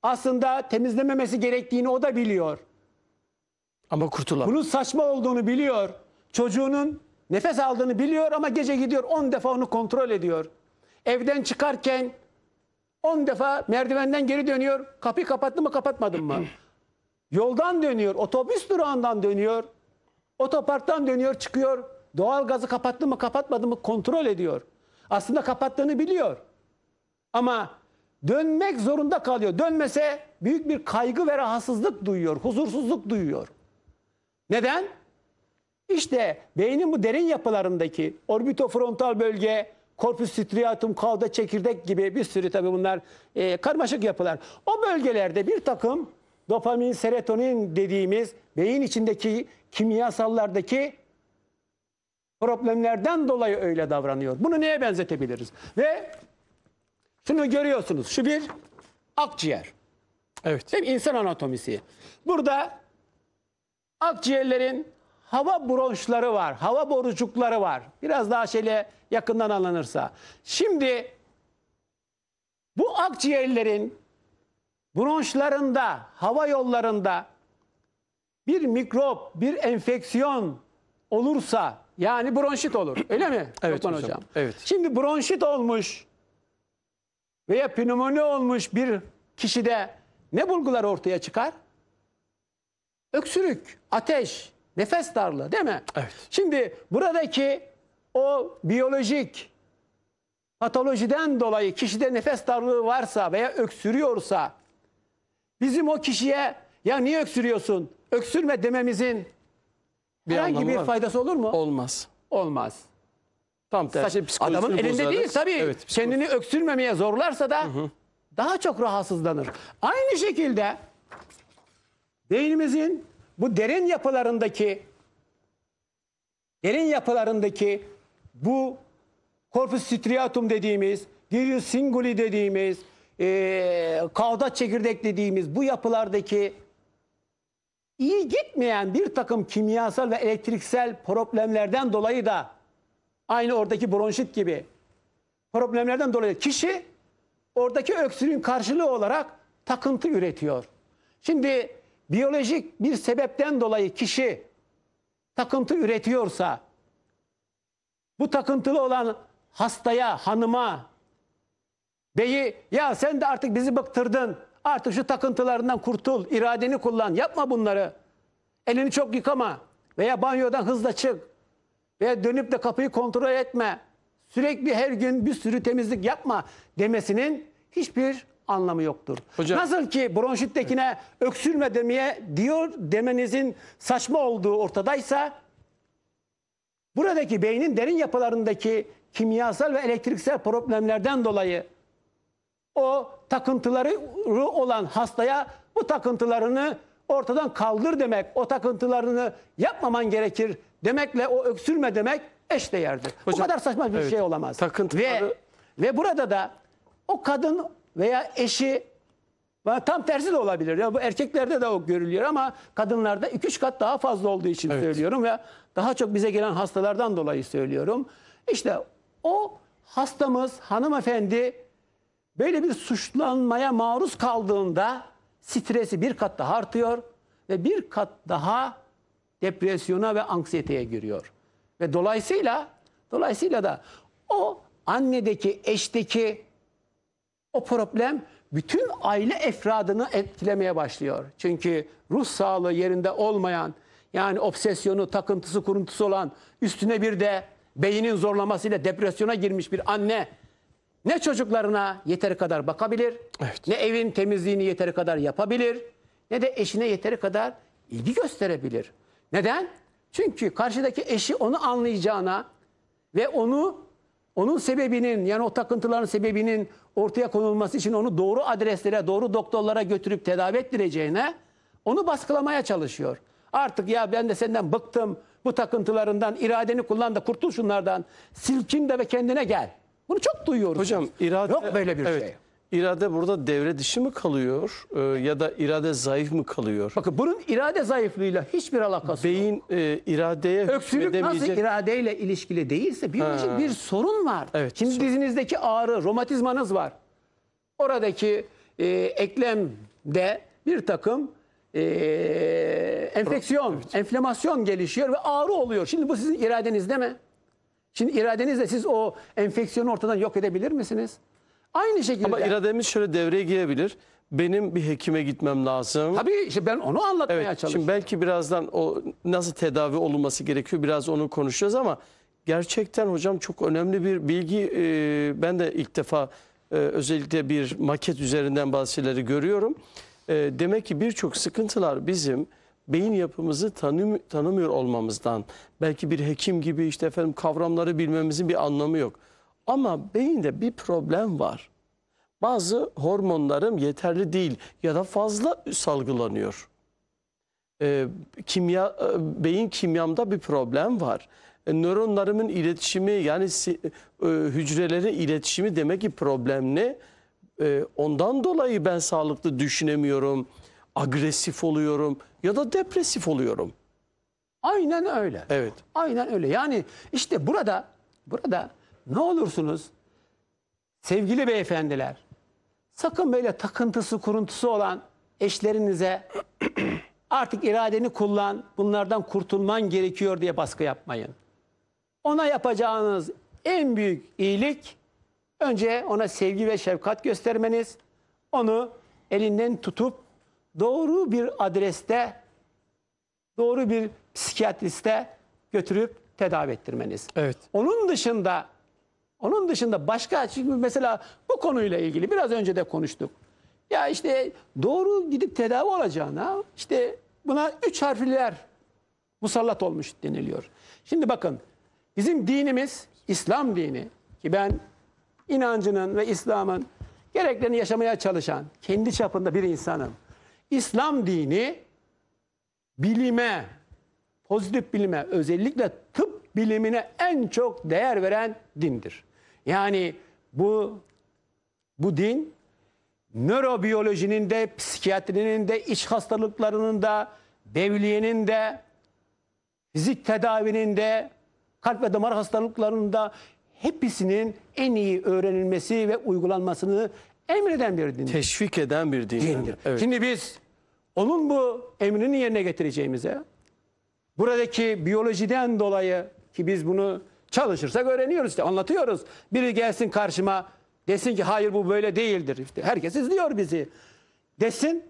Aslında temizlememesi gerektiğini o da biliyor. Ama kurtulamıyor. Bunun saçma olduğunu biliyor. Çocuğunun nefes aldığını biliyor ama gece gidiyor 10 defa onu kontrol ediyor. Evden çıkarken 10 defa merdivenden geri dönüyor. Kapıyı kapattın mı kapatmadın mı? Yoldan dönüyor, otobüs durağından dönüyor, otoparktan dönüyor, çıkıyor. Doğal gazı kapattı mı kapatmadı mı kontrol ediyor. Aslında kapattığını biliyor. Ama dönmek zorunda kalıyor. Dönmese büyük bir kaygı ve rahatsızlık duyuyor, huzursuzluk duyuyor. Neden? İşte beynin bu derin yapılarındaki orbitofrontal bölge, korpus striatum, kalda çekirdek gibi bir sürü tabii bunlar e, karmaşık yapılar. O bölgelerde bir takım dopamin, serotonin dediğimiz beyin içindeki kimyasallardaki problemlerden dolayı öyle davranıyor. Bunu neye benzetebiliriz? Ve şunu görüyorsunuz. Şu bir akciğer. Evet. Değil mi? İnsan anatomisi. Burada akciğerlerin hava bronşları var. Hava borucukları var. Biraz daha şöyle yakından alınırsa. Şimdi bu akciğerlerin bronşlarında, hava yollarında bir mikrop, bir enfeksiyon olursa yani bronşit olur. Öyle mi? Evet Lokman hocam. hocam. Evet. Şimdi bronşit olmuş veya pnömoni olmuş bir kişide ne bulgular ortaya çıkar? Öksürük, ateş, nefes darlığı değil mi? Evet. Şimdi buradaki o biyolojik patolojiden dolayı kişide nefes darlığı varsa veya öksürüyorsa Bizim o kişiye ya niye öksürüyorsun? Öksürme dememizin bir herhangi bir var faydası olur mu? Olmaz. Olmaz. Tam tersi psikolojisini Adamın elinde değil tabii. Evet, Kendini öksürmemeye zorlarsa da daha çok rahatsızlanır. Aynı şekilde beynimizin bu derin yapılarındaki derin yapılarındaki bu corpus striatum dediğimiz, gyrus singuli dediğimiz e, ee, kavda çekirdek dediğimiz bu yapılardaki iyi gitmeyen bir takım kimyasal ve elektriksel problemlerden dolayı da aynı oradaki bronşit gibi problemlerden dolayı kişi oradaki öksürüğün karşılığı olarak takıntı üretiyor. Şimdi biyolojik bir sebepten dolayı kişi takıntı üretiyorsa bu takıntılı olan hastaya, hanıma, Beyi ya sen de artık bizi bıktırdın. Artık şu takıntılarından kurtul. iradeni kullan. Yapma bunları. Elini çok yıkama. Veya banyodan hızla çık. Veya dönüp de kapıyı kontrol etme. Sürekli her gün bir sürü temizlik yapma demesinin hiçbir anlamı yoktur. Hocam, Nasıl ki bronşittekine evet. öksürme demeye diyor demenizin saçma olduğu ortadaysa buradaki beynin derin yapılarındaki kimyasal ve elektriksel problemlerden dolayı o takıntıları olan hastaya bu takıntılarını ortadan kaldır demek, o takıntılarını yapmaman gerekir demekle o öksürme demek eşdeğerdir. Hocam, bu kadar saçma bir evet, şey olamaz. Takıntı Ve, ve burada da o kadın veya eşi tam tersi de olabilir. Ya bu erkeklerde de o görülüyor ama kadınlarda 2-3 kat daha fazla olduğu için evet. söylüyorum ve daha çok bize gelen hastalardan dolayı söylüyorum. İşte o hastamız hanımefendi Böyle bir suçlanmaya maruz kaldığında stresi bir kat daha artıyor ve bir kat daha depresyona ve anksiyeteye giriyor. Ve dolayısıyla dolayısıyla da o annedeki, eşteki o problem bütün aile efradını etkilemeye başlıyor. Çünkü ruh sağlığı yerinde olmayan, yani obsesyonu, takıntısı, kuruntusu olan, üstüne bir de beynin zorlamasıyla depresyona girmiş bir anne ne çocuklarına yeteri kadar bakabilir, evet. ne evin temizliğini yeteri kadar yapabilir, ne de eşine yeteri kadar ilgi gösterebilir. Neden? Çünkü karşıdaki eşi onu anlayacağına ve onu onun sebebinin yani o takıntıların sebebinin ortaya konulması için onu doğru adreslere, doğru doktorlara götürüp tedavi ettireceğine onu baskılamaya çalışıyor. Artık ya ben de senden bıktım bu takıntılarından iradeni kullan da kurtul şunlardan silkin de ve kendine gel. Bunu çok duyuyoruz. Hocam irade yok böyle bir evet. şey. İrade burada devre dışı mı kalıyor e, ya da irade zayıf mı kalıyor? Bakın bunun irade zayıflığıyla hiçbir alakası Beyin, yok. Beyin e, iradeye Öksürük nasıl iradeyle ilişkili değilse biyolojik ha. bir sorun var. Evet, Şimdi sorun. dizinizdeki ağrı, romatizmanız var. Oradaki e, eklemde bir takım e, enfeksiyon, evet. enflamasyon gelişiyor ve ağrı oluyor. Şimdi bu sizin iradeniz değil mi? Şimdi iradenizle siz o enfeksiyonu ortadan yok edebilir misiniz? Aynı şekilde. Ama irademiz şöyle devreye girebilir. Benim bir hekime gitmem lazım. Tabii işte ben onu anlatmaya evet, çalışıyorum. Şimdi belki birazdan o nasıl tedavi olunması gerekiyor biraz onu konuşacağız ama gerçekten hocam çok önemli bir bilgi. Ee, ben de ilk defa e, özellikle bir maket üzerinden bazı şeyleri görüyorum. E, demek ki birçok sıkıntılar bizim beyin yapımızı tanım, tanımıyor olmamızdan, belki bir hekim gibi işte efendim kavramları bilmemizin bir anlamı yok. Ama beyinde bir problem var. Bazı hormonlarım yeterli değil ya da fazla salgılanıyor. E, kimya e, beyin kimyamda bir problem var. E, nöronlarımın iletişimi yani e, hücrelerin iletişimi demek ki problemli. E, ondan dolayı ben sağlıklı düşünemiyorum, agresif oluyorum ya da depresif oluyorum. Aynen öyle. Evet. Aynen öyle. Yani işte burada burada ne olursunuz sevgili beyefendiler sakın böyle takıntısı kuruntusu olan eşlerinize artık iradeni kullan bunlardan kurtulman gerekiyor diye baskı yapmayın. Ona yapacağınız en büyük iyilik önce ona sevgi ve şefkat göstermeniz, onu elinden tutup doğru bir adreste, doğru bir psikiyatriste götürüp tedavi ettirmeniz. Evet. Onun dışında onun dışında başka çünkü mesela bu konuyla ilgili biraz önce de konuştuk. Ya işte doğru gidip tedavi olacağına işte buna üç harfliler musallat olmuş deniliyor. Şimdi bakın bizim dinimiz İslam dini ki ben inancının ve İslam'ın gereklerini yaşamaya çalışan kendi çapında bir insanım. İslam dini bilime, pozitif bilime, özellikle tıp bilimine en çok değer veren dindir. Yani bu bu din nörobiyolojinin de, psikiyatrinin de, iç hastalıklarının da, devliyenin de, fizik tedavinin de, kalp ve damar hastalıklarının da hepsinin en iyi öğrenilmesi ve uygulanmasını Emreden bir dindir. Teşvik eden bir dindir. dindir. Evet. Şimdi biz onun bu emrini yerine getireceğimize buradaki biyolojiden dolayı ki biz bunu çalışırsak öğreniyoruz işte anlatıyoruz. Biri gelsin karşıma desin ki hayır bu böyle değildir. İşte herkes izliyor bizi. Desin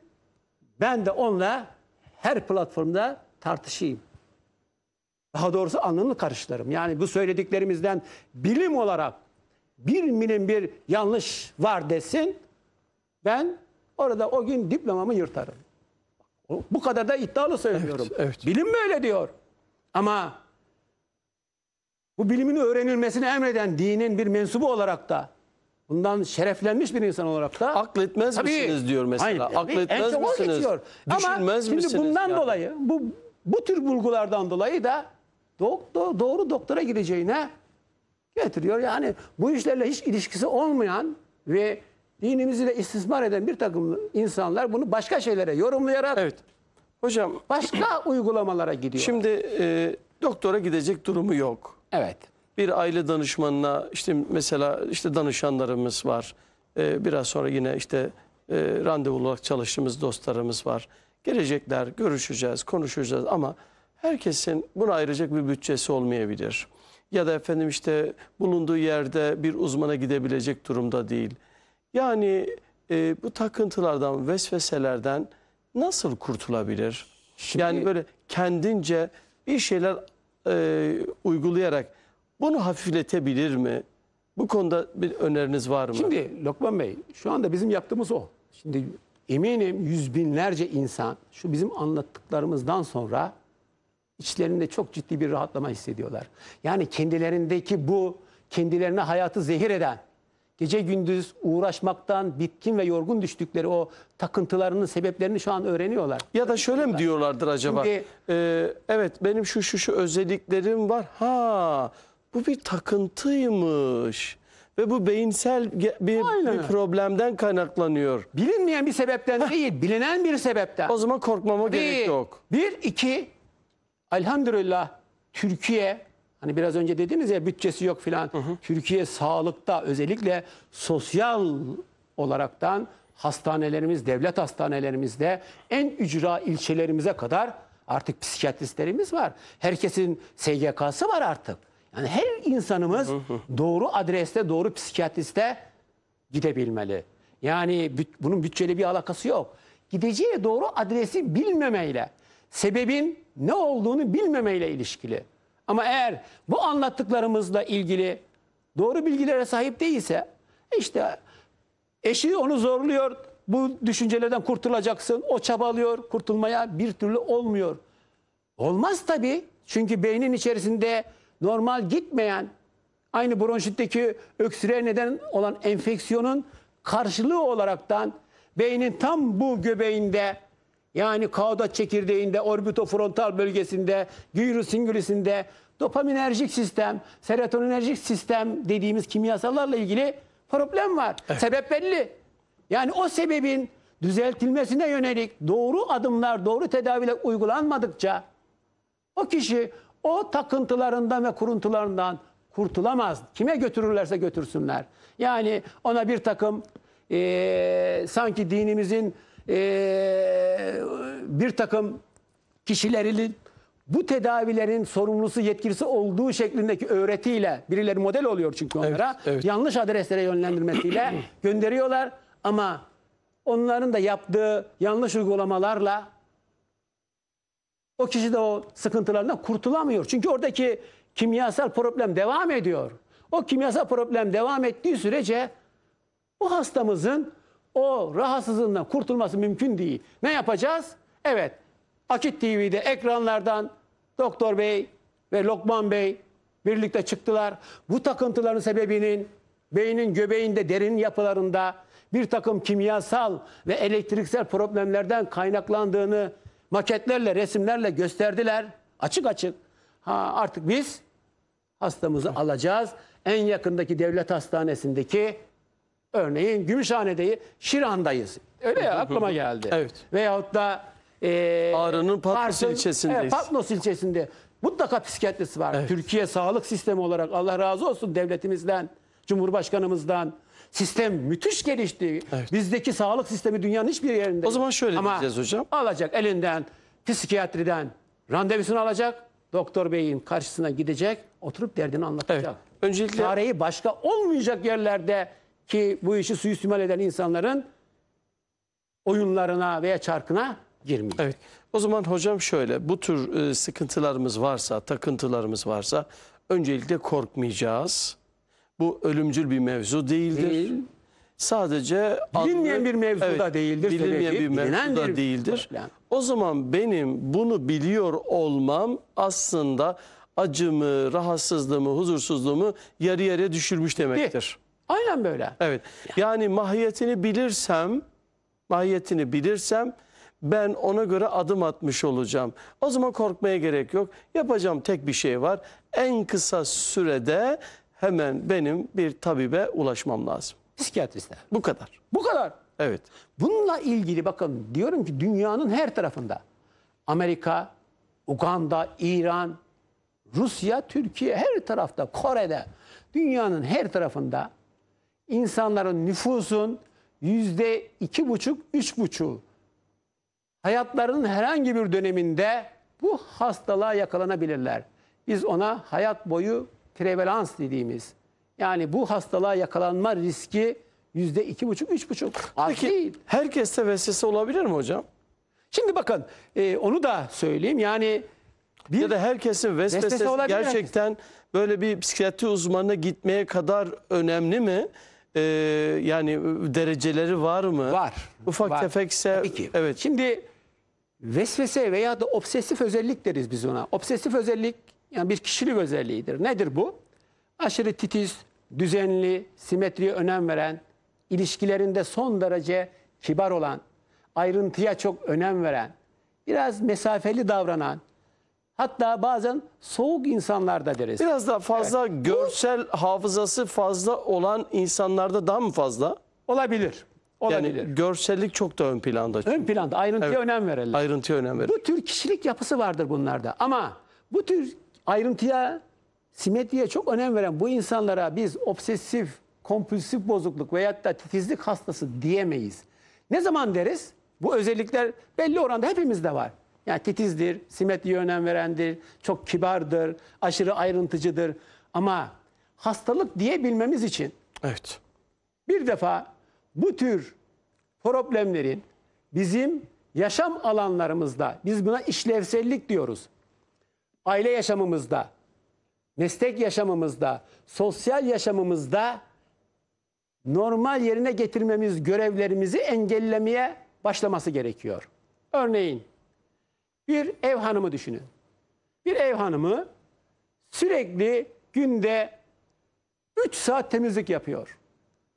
ben de onunla her platformda tartışayım. Daha doğrusu anlamlı karıştırırım. Yani bu söylediklerimizden bilim olarak bir milim bir yanlış var desin ben orada o gün diplomamı yırtarım. Bu kadar da iddialı söylüyorum. Evet, evet. Bilim mi öyle diyor? Ama bu bilimin öğrenilmesini emreden dinin bir mensubu olarak da bundan şereflenmiş bir insan olarak da akletmez tabii, misiniz diyor mesela. Hayır, akletmez en misiniz? Geçiyor. Düşünmez Ama misiniz? Şimdi bundan yani? dolayı bu bu tür bulgulardan dolayı da do, doğru doktora gideceğine getiriyor. Yani bu işlerle hiç ilişkisi olmayan ve dinimizi de istismar eden bir takım insanlar bunu başka şeylere yorumlayarak evet. Hocam başka uygulamalara gidiyor. Şimdi e, doktora gidecek durumu yok. Evet. Bir aile danışmanına işte mesela işte danışanlarımız var. E, biraz sonra yine işte e, randevu olarak çalıştığımız dostlarımız var. Gelecekler, görüşeceğiz, konuşacağız ama herkesin buna ayıracak bir bütçesi olmayabilir ya da efendim işte bulunduğu yerde bir uzmana gidebilecek durumda değil. Yani e, bu takıntılardan, vesveselerden nasıl kurtulabilir? Şimdi... Yani böyle kendince bir şeyler e, uygulayarak bunu hafifletebilir mi? Bu konuda bir öneriniz var mı? Şimdi Lokman Bey şu anda bizim yaptığımız o. Şimdi eminim yüz binlerce insan şu bizim anlattıklarımızdan sonra içlerinde çok ciddi bir rahatlama hissediyorlar. Yani kendilerindeki bu kendilerine hayatı zehir eden, gece gündüz uğraşmaktan bitkin ve yorgun düştükleri o takıntılarının sebeplerini şu an öğreniyorlar. Ya da şöyle mi diyorlardır acaba? Şimdi, ee, evet benim şu şu şu özelliklerim var. Ha bu bir takıntıymış ve bu beyinsel bir, bir problemden kaynaklanıyor. Bilinmeyen bir sebepten değil, bilinen bir sebepten. O zaman korkmama bir, gerek yok. Bir, iki, Elhamdülillah Türkiye hani biraz önce dediniz ya bütçesi yok filan. Türkiye sağlıkta özellikle sosyal olaraktan hastanelerimiz, devlet hastanelerimizde en ücra ilçelerimize kadar artık psikiyatristlerimiz var. Herkesin SGK'sı var artık. Yani her insanımız doğru adreste, doğru psikiyatriste gidebilmeli. Yani bunun bütçeli bir alakası yok. Gideceği doğru adresi bilmemeyle, sebebin ne olduğunu bilmemeyle ilişkili. Ama eğer bu anlattıklarımızla ilgili doğru bilgilere sahip değilse işte eşi onu zorluyor bu düşüncelerden kurtulacaksın o çabalıyor kurtulmaya bir türlü olmuyor. Olmaz tabii çünkü beynin içerisinde normal gitmeyen aynı bronşitteki öksürüğe neden olan enfeksiyonun karşılığı olaraktan beynin tam bu göbeğinde yani kaudat çekirdeğinde, orbitofrontal bölgesinde, gyrus singulisinde dopaminerjik sistem, serotoninerjik sistem dediğimiz kimyasallarla ilgili problem var. Evet. Sebep belli. Yani o sebebin düzeltilmesine yönelik doğru adımlar, doğru tedaviler uygulanmadıkça o kişi o takıntılarından ve kuruntularından kurtulamaz. Kime götürürlerse götürsünler. Yani ona bir takım e, sanki dinimizin ee, bir takım kişilerin bu tedavilerin sorumlusu yetkilisi olduğu şeklindeki öğretiyle birileri model oluyor çünkü onlara. Evet, evet. Yanlış adreslere yönlendirmesiyle gönderiyorlar ama onların da yaptığı yanlış uygulamalarla o kişi de o sıkıntılarından kurtulamıyor. Çünkü oradaki kimyasal problem devam ediyor. O kimyasal problem devam ettiği sürece o hastamızın o rahatsızlığından kurtulması mümkün değil. Ne yapacağız? Evet, Akit TV'de ekranlardan Doktor Bey ve Lokman Bey birlikte çıktılar. Bu takıntıların sebebinin beynin göbeğinde derin yapılarında bir takım kimyasal ve elektriksel problemlerden kaynaklandığını maketlerle, resimlerle gösterdiler. Açık açık. Ha, artık biz hastamızı alacağız. En yakındaki devlet hastanesindeki Örneğin Gümüşhane'deyi Şiran'dayız. Öyle ya aklıma geldi. Evet. Veyahut da e, Ağrı'nın Patnos ilçesindeyiz. Evet, Patnos ilçesinde mutlaka psikiyatrisi var. Evet. Türkiye sağlık sistemi olarak Allah razı olsun devletimizden, Cumhurbaşkanımızdan. Sistem müthiş gelişti. Evet. Bizdeki sağlık sistemi dünyanın hiçbir yerinde. O zaman şöyle Ama diyeceğiz hocam. Alacak elinden, psikiyatriden randevusunu alacak. Doktor beyin karşısına gidecek, oturup derdini anlatacak. Evet. Öncelikle... tarihi başka olmayacak yerlerde ki bu işi suistimal eden insanların oyunlarına veya çarkına girmiyor. Evet. O zaman hocam şöyle bu tür e, sıkıntılarımız varsa, takıntılarımız varsa öncelikle korkmayacağız. Bu ölümcül bir mevzu değildir. Değil. Sadece bilinmeyen adlı, bir mevzu evet, da değildir. Bilinmeyen bir mevzu da değildir. Yani. O zaman benim bunu biliyor olmam aslında acımı, rahatsızlığımı, huzursuzluğumu yarı yarıya düşürmüş demektir. Değil. Aynen böyle. Evet. Yani mahiyetini bilirsem, mahiyetini bilirsem ben ona göre adım atmış olacağım. O zaman korkmaya gerek yok. Yapacağım tek bir şey var. En kısa sürede hemen benim bir tabibe ulaşmam lazım. Psikiyatriste. Bu kadar. Bu kadar. Evet. Bununla ilgili bakın diyorum ki dünyanın her tarafında Amerika, Uganda, İran, Rusya, Türkiye her tarafta, Kore'de dünyanın her tarafında insanların nüfusun yüzde iki buçuk, üç buçuk hayatlarının herhangi bir döneminde bu hastalığa yakalanabilirler. Biz ona hayat boyu prevalans dediğimiz yani bu hastalığa yakalanma riski yüzde iki buçuk, üç buçuk az Peki, değil. Herkeste vesvese olabilir mi hocam? Şimdi bakın e, onu da söyleyeyim yani bir ya da herkesin vesvesesi vesvese gerçekten herkes. böyle bir psikiyatri uzmanına gitmeye kadar önemli mi? e, yani ıı, dereceleri var mı? Var. Ufak var. tefekse. Tabii ki. Evet. Şimdi vesvese veya da obsesif özellik deriz biz ona. Obsesif özellik yani bir kişilik özelliğidir. Nedir bu? Aşırı titiz, düzenli, simetriye önem veren, ilişkilerinde son derece kibar olan, ayrıntıya çok önem veren, biraz mesafeli davranan, Hatta bazen soğuk insanlar da deriz. Biraz daha fazla evet. görsel Bu, hafızası fazla olan insanlarda daha mı fazla? Olabilir. Olabilir. Yani görsellik çok da ön planda. Çünkü. Ön planda. Ayrıntıya evet. önem verelim. Ayrıntıya önem verelim. Bu tür kişilik yapısı vardır bunlarda. Ama bu tür ayrıntıya, simetriye çok önem veren bu insanlara biz obsesif, kompulsif bozukluk veyahut da titizlik hastası diyemeyiz. Ne zaman deriz? Bu özellikler belli oranda hepimizde var. Yani titizdir, simetriye önem verendir, çok kibardır, aşırı ayrıntıcıdır. Ama hastalık diyebilmemiz için evet. bir defa bu tür problemlerin bizim yaşam alanlarımızda, biz buna işlevsellik diyoruz. Aile yaşamımızda, meslek yaşamımızda, sosyal yaşamımızda normal yerine getirmemiz görevlerimizi engellemeye başlaması gerekiyor. Örneğin bir ev hanımı düşünün. Bir ev hanımı sürekli günde 3 saat temizlik yapıyor.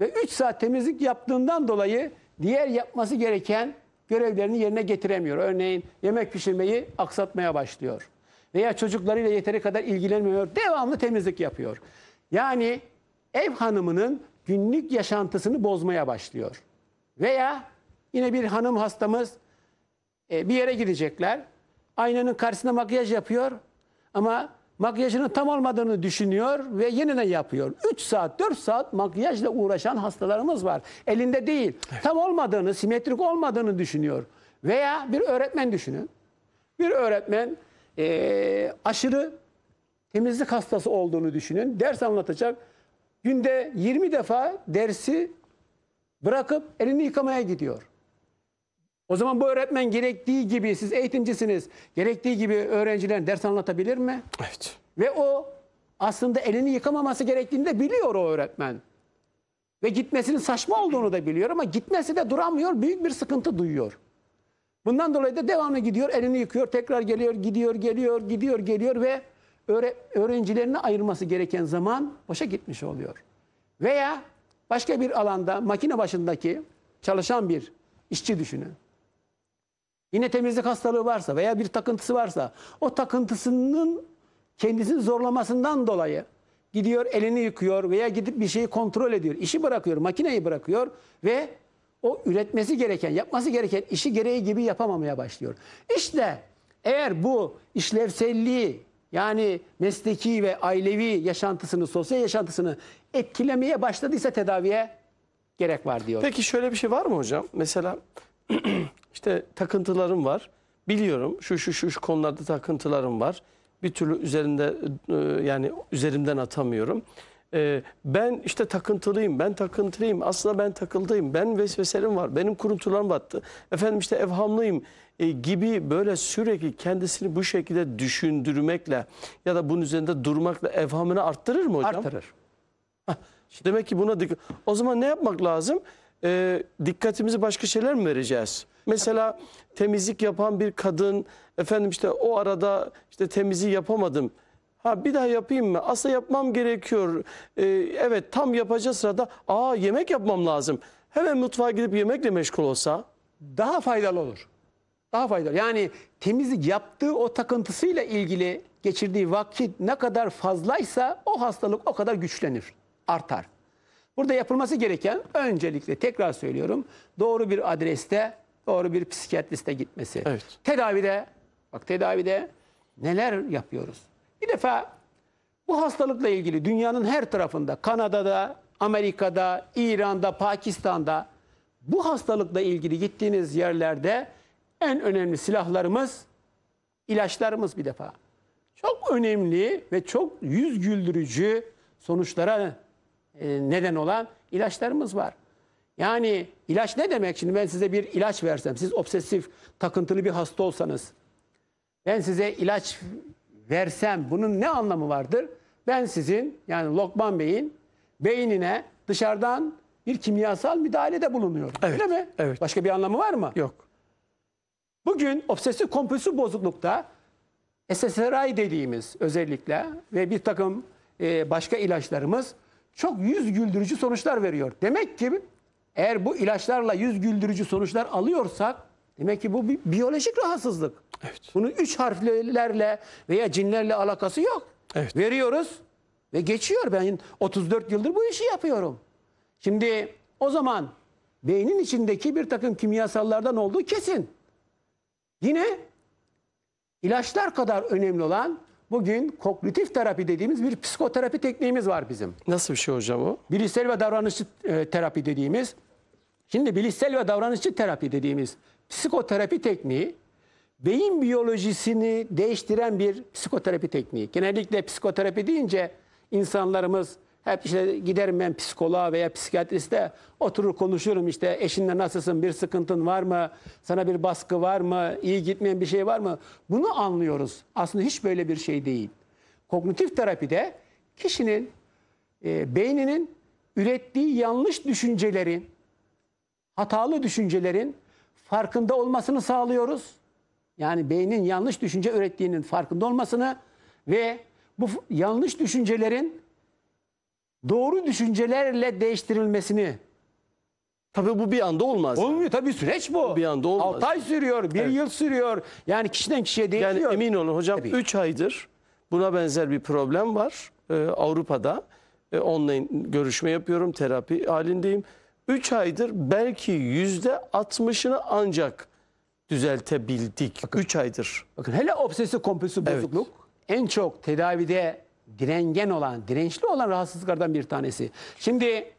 Ve 3 saat temizlik yaptığından dolayı diğer yapması gereken görevlerini yerine getiremiyor. Örneğin yemek pişirmeyi aksatmaya başlıyor. Veya çocuklarıyla yeteri kadar ilgilenmiyor. Devamlı temizlik yapıyor. Yani ev hanımının günlük yaşantısını bozmaya başlıyor. Veya yine bir hanım hastamız e, bir yere gidecekler aynanın karşısında makyaj yapıyor ama makyajının tam olmadığını düşünüyor ve yeniden yapıyor. 3 saat 4 saat makyajla uğraşan hastalarımız var. Elinde değil. Tam olmadığını, simetrik olmadığını düşünüyor. Veya bir öğretmen düşünün. Bir öğretmen e, aşırı temizlik hastası olduğunu düşünün. Ders anlatacak. Günde 20 defa dersi bırakıp elini yıkamaya gidiyor. O zaman bu öğretmen gerektiği gibi siz eğitimcisiniz. Gerektiği gibi öğrencilerin ders anlatabilir mi? Evet. Ve o aslında elini yıkamaması gerektiğini de biliyor o öğretmen. Ve gitmesinin saçma olduğunu da biliyor ama gitmesi de duramıyor. Büyük bir sıkıntı duyuyor. Bundan dolayı da devamlı gidiyor, elini yıkıyor, tekrar geliyor, gidiyor, geliyor, gidiyor, geliyor ve öğrencilerini ayırması gereken zaman boşa gitmiş oluyor. Veya başka bir alanda makine başındaki çalışan bir işçi düşünün. Yine temizlik hastalığı varsa veya bir takıntısı varsa o takıntısının kendisini zorlamasından dolayı gidiyor elini yıkıyor veya gidip bir şeyi kontrol ediyor. İşi bırakıyor, makineyi bırakıyor ve o üretmesi gereken, yapması gereken işi gereği gibi yapamamaya başlıyor. İşte eğer bu işlevselliği yani mesleki ve ailevi yaşantısını, sosyal yaşantısını etkilemeye başladıysa tedaviye gerek var diyor. Peki şöyle bir şey var mı hocam? Mesela işte takıntılarım var. Biliyorum şu şu şu, şu konularda takıntılarım var. Bir türlü üzerinde e, yani üzerimden atamıyorum. E, ben işte takıntılıyım, ben takıntılıyım, aslında ben takıldayım. ben vesveselerim var, benim kuruntularım battı. Efendim işte evhamlıyım e, gibi böyle sürekli kendisini bu şekilde düşündürmekle ya da bunun üzerinde durmakla evhamını arttırır mı hocam? Arttırır. demek ki buna dikkat. O zaman ne yapmak lazım? e, dikkatimizi başka şeyler mi vereceğiz? Mesela temizlik yapan bir kadın efendim işte o arada işte temizliği yapamadım. Ha bir daha yapayım mı? Asla yapmam gerekiyor. Ee, evet tam yapacağı sırada aa yemek yapmam lazım. Hemen mutfağa gidip yemekle meşgul olsa daha faydalı olur. Daha faydalı. Yani temizlik yaptığı o takıntısıyla ilgili geçirdiği vakit ne kadar fazlaysa o hastalık o kadar güçlenir, artar. Burada yapılması gereken öncelikle tekrar söylüyorum doğru bir adreste doğru bir psikiyatriste gitmesi. Evet. Tedavide bak tedavide neler yapıyoruz? Bir defa bu hastalıkla ilgili dünyanın her tarafında Kanada'da, Amerika'da, İran'da, Pakistan'da bu hastalıkla ilgili gittiğiniz yerlerde en önemli silahlarımız ilaçlarımız bir defa. Çok önemli ve çok yüz güldürücü sonuçlara e, neden olan ilaçlarımız var. Yani ilaç ne demek? Şimdi ben size bir ilaç versem, siz obsesif, takıntılı bir hasta olsanız, ben size ilaç versem bunun ne anlamı vardır? Ben sizin yani Lokman Bey'in beynine dışarıdan bir kimyasal müdahalede bulunuyorum. Evet, öyle mi? Evet. Başka bir anlamı var mı? Yok. Bugün obsesif kompulsif bozuklukta SSRI dediğimiz özellikle ve bir takım e, başka ilaçlarımız çok yüz güldürücü sonuçlar veriyor. Demek ki eğer bu ilaçlarla yüz güldürücü sonuçlar alıyorsak demek ki bu bir biyolojik rahatsızlık. Evet. Bunun üç harflerle veya cinlerle alakası yok. Evet. Veriyoruz ve geçiyor. Ben 34 yıldır bu işi yapıyorum. Şimdi o zaman beynin içindeki bir takım kimyasallardan olduğu kesin. Yine ilaçlar kadar önemli olan Bugün kognitif terapi dediğimiz bir psikoterapi tekniğimiz var bizim. Nasıl bir şey hocam o? Bilişsel ve davranışçı e, terapi dediğimiz. Şimdi bilişsel ve davranışçı terapi dediğimiz psikoterapi tekniği beyin biyolojisini değiştiren bir psikoterapi tekniği. Genellikle psikoterapi deyince insanlarımız hep işte giderim ben psikoloğa veya psikiyatriste oturur konuşurum işte eşinle nasılsın bir sıkıntın var mı sana bir baskı var mı iyi gitmeyen bir şey var mı bunu anlıyoruz. Aslında hiç böyle bir şey değil. Kognitif terapide kişinin e, beyninin ürettiği yanlış düşüncelerin hatalı düşüncelerin farkında olmasını sağlıyoruz. Yani beynin yanlış düşünce ürettiğinin farkında olmasını ve bu yanlış düşüncelerin doğru düşüncelerle değiştirilmesini. Tabii bu bir anda olmaz. Olmuyor tabii süreç bu. bu bir anda olmaz. 6 ay sürüyor, 1 evet. yıl sürüyor. Yani kişiden kişiye değişiyor. Yani emin olun hocam 3 aydır buna benzer bir problem var ee, Avrupa'da. Ee, online görüşme yapıyorum, terapi halindeyim. 3 aydır belki %60'ını ancak düzeltebildik. 3 aydır. Bakın hele obsesif kompulsif bozukluk evet. en çok tedavide direngen olan, dirençli olan rahatsızlıklardan bir tanesi. Şimdi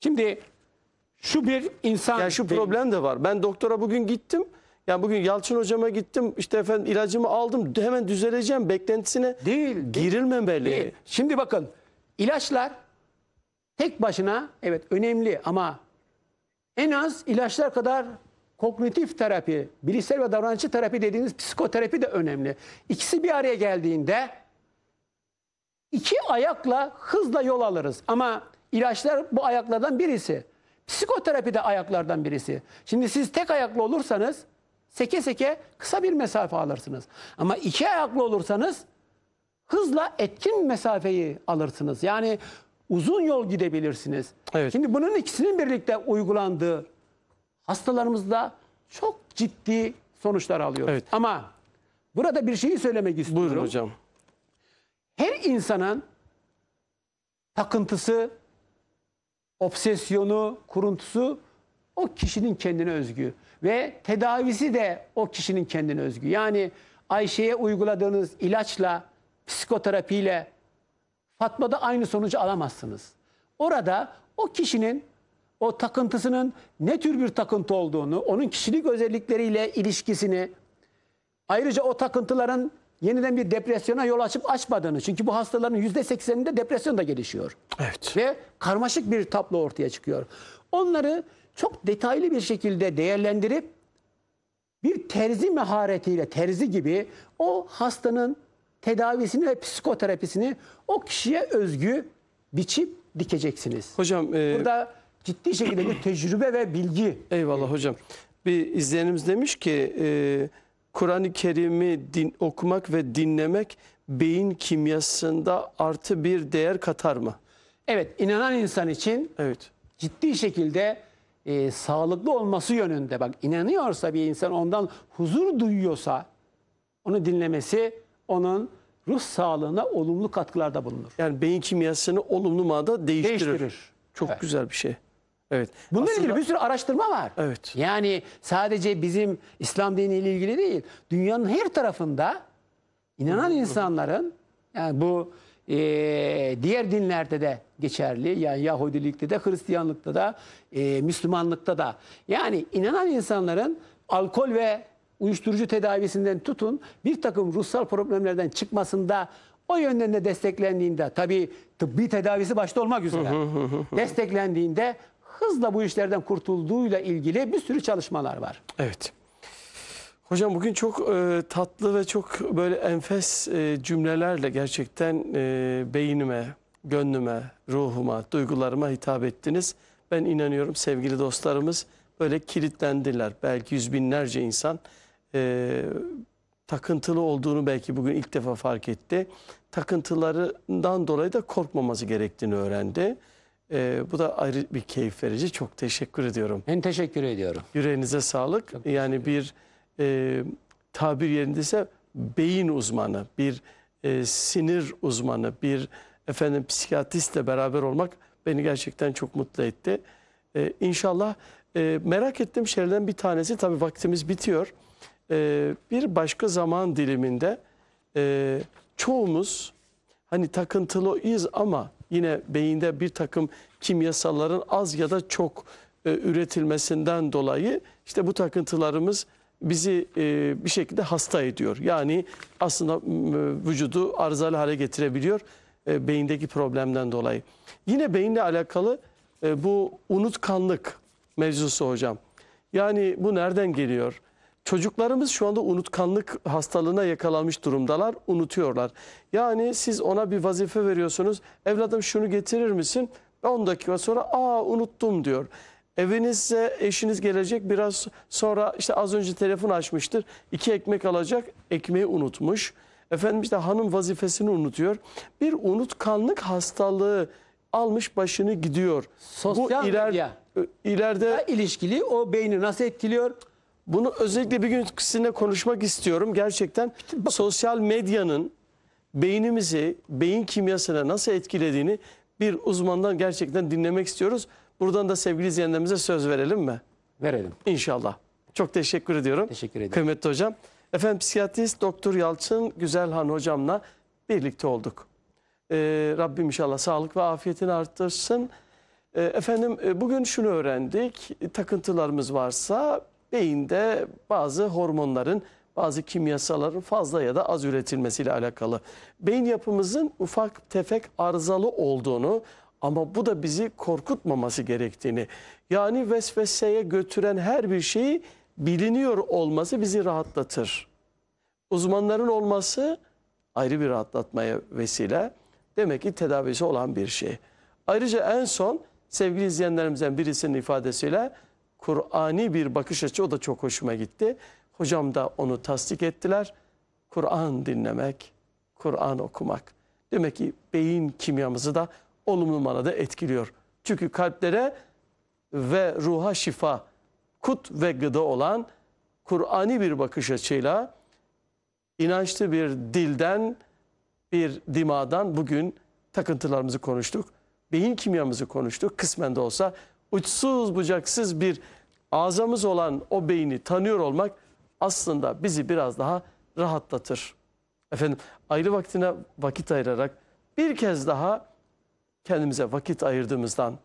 şimdi şu bir insan... Ya şu problem de var. Ben doktora bugün gittim. Yani bugün Yalçın hocama gittim İşte efendim ilacımı aldım hemen düzeleceğim beklentisine değil, belli. Değil. Şimdi bakın ilaçlar tek başına evet önemli ama en az ilaçlar kadar kognitif terapi, bilişsel ve davranışçı terapi dediğiniz psikoterapi de önemli. İkisi bir araya geldiğinde iki ayakla hızla yol alırız. Ama ilaçlar bu ayaklardan birisi. Psikoterapi de ayaklardan birisi. Şimdi siz tek ayaklı olursanız seke seke kısa bir mesafe alırsınız. Ama iki ayaklı olursanız hızla etkin mesafeyi alırsınız. Yani uzun yol gidebilirsiniz. Evet. Şimdi bunun ikisinin birlikte uygulandığı hastalarımızda çok ciddi sonuçlar alıyoruz. Evet. Ama burada bir şeyi söylemek istiyorum. Buyurun hocam her insanın takıntısı, obsesyonu, kuruntusu o kişinin kendine özgü. Ve tedavisi de o kişinin kendine özgü. Yani Ayşe'ye uyguladığınız ilaçla, psikoterapiyle Fatma'da aynı sonucu alamazsınız. Orada o kişinin o takıntısının ne tür bir takıntı olduğunu, onun kişilik özellikleriyle ilişkisini, ayrıca o takıntıların yeniden bir depresyona yol açıp açmadığını. Çünkü bu hastaların %80'inde depresyon da gelişiyor. Evet. Ve karmaşık bir tablo ortaya çıkıyor. Onları çok detaylı bir şekilde değerlendirip bir terzi maharetiyle, terzi gibi o hastanın tedavisini ve psikoterapisini o kişiye özgü biçip dikeceksiniz. Hocam e... burada ciddi şekilde bir tecrübe ve bilgi. Eyvallah hocam. Bir izleyenimiz demiş ki e, Kur'an-ı Kerim'i din, okumak ve dinlemek beyin kimyasında artı bir değer katar mı? Evet, inanan insan için evet. ciddi şekilde e, sağlıklı olması yönünde. Bak inanıyorsa bir insan ondan huzur duyuyorsa onu dinlemesi onun ruh sağlığına olumlu katkılarda bulunur. Yani beyin kimyasını olumlu manada değiştirir. değiştirir. Çok evet. güzel bir şey. Evet. Bununla Aslında... ilgili bir sürü araştırma var. Evet. Yani sadece bizim İslam diniyle ilgili değil. Dünyanın her tarafında inanan insanların yani bu e, diğer dinlerde de geçerli. Yani Yahudilikte de, Hristiyanlıkta da, e, Müslümanlıkta da. Yani inanan insanların alkol ve uyuşturucu tedavisinden tutun bir takım ruhsal problemlerden çıkmasında o yönden de desteklendiğinde tabii tıbbi tedavisi başta olmak üzere desteklendiğinde hızla bu işlerden kurtulduğuyla ilgili bir sürü çalışmalar var. Evet. Hocam bugün çok e, tatlı ve çok böyle enfes e, cümlelerle gerçekten e, beynime, gönlüme, ruhuma, duygularıma hitap ettiniz. Ben inanıyorum sevgili dostlarımız böyle kilitlendiler. Belki yüz binlerce insan e, takıntılı olduğunu belki bugün ilk defa fark etti. Takıntılarından dolayı da korkmaması gerektiğini öğrendi. Ee, bu da ayrı bir keyif verici. Çok teşekkür ediyorum. Ben teşekkür ediyorum. Yüreğinize sağlık. yani bir e, tabir yerindeyse beyin uzmanı, bir e, sinir uzmanı, bir efendim psikiyatristle beraber olmak beni gerçekten çok mutlu etti. E, inşallah e, merak ettiğim şeylerden bir tanesi tabii vaktimiz bitiyor. E, bir başka zaman diliminde e, çoğumuz hani takıntılıyız ama yine beyinde bir takım kimyasalların az ya da çok e, üretilmesinden dolayı işte bu takıntılarımız bizi e, bir şekilde hasta ediyor. Yani aslında e, vücudu arızalı hale getirebiliyor e, beyindeki problemden dolayı. Yine beyinle alakalı e, bu unutkanlık mevzusu hocam. Yani bu nereden geliyor? Çocuklarımız şu anda unutkanlık hastalığına yakalanmış durumdalar, unutuyorlar. Yani siz ona bir vazife veriyorsunuz. Evladım şunu getirir misin? 10 dakika sonra aa unuttum diyor. Evinizde eşiniz gelecek biraz sonra işte az önce telefon açmıştır. iki ekmek alacak ekmeği unutmuş. Efendim işte hanım vazifesini unutuyor. Bir unutkanlık hastalığı almış başını gidiyor. Sosyal Bu iler, medya. İleride... Ya ilişkili o beyni nasıl etkiliyor? Bunu özellikle bir gün sizinle konuşmak istiyorum. Gerçekten sosyal medyanın beynimizi, beyin kimyasına nasıl etkilediğini bir uzmandan gerçekten dinlemek istiyoruz. Buradan da sevgili izleyenlerimize söz verelim mi? Verelim. İnşallah. Çok teşekkür ediyorum. Teşekkür ederim. Kıymetli hocam. Efendim psikiyatrist Doktor Yalçın Güzelhan hocamla birlikte olduk. Ee, Rabbim inşallah sağlık ve afiyetini arttırsın. Ee, efendim e, bugün şunu öğrendik. Takıntılarımız varsa beyinde bazı hormonların bazı kimyasalların fazla ya da az üretilmesiyle alakalı. Beyin yapımızın ufak tefek arızalı olduğunu ama bu da bizi korkutmaması gerektiğini yani vesveseye götüren her bir şeyi biliniyor olması bizi rahatlatır. Uzmanların olması ayrı bir rahatlatmaya vesile. Demek ki tedavisi olan bir şey. Ayrıca en son sevgili izleyenlerimizden birisinin ifadesiyle Kur'ani bir bakış açı o da çok hoşuma gitti. Hocam da onu tasdik ettiler. Kur'an dinlemek, Kur'an okumak. Demek ki beyin kimyamızı da olumlu manada etkiliyor. Çünkü kalplere ve ruha şifa, kut ve gıda olan Kur'ani bir bakış açıyla inançlı bir dilden, bir dimadan bugün takıntılarımızı konuştuk. Beyin kimyamızı konuştuk. Kısmen de olsa uçsuz bucaksız bir azamız olan o beyni tanıyor olmak aslında bizi biraz daha rahatlatır. Efendim ayrı vaktine vakit ayırarak bir kez daha kendimize vakit ayırdığımızdan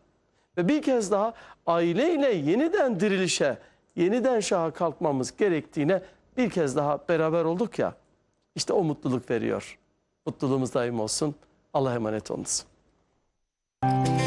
ve bir kez daha aileyle yeniden dirilişe, yeniden şaha kalkmamız gerektiğine bir kez daha beraber olduk ya. İşte o mutluluk veriyor. Mutluluğumuz daim olsun. Allah'a emanet olunuz. Müzik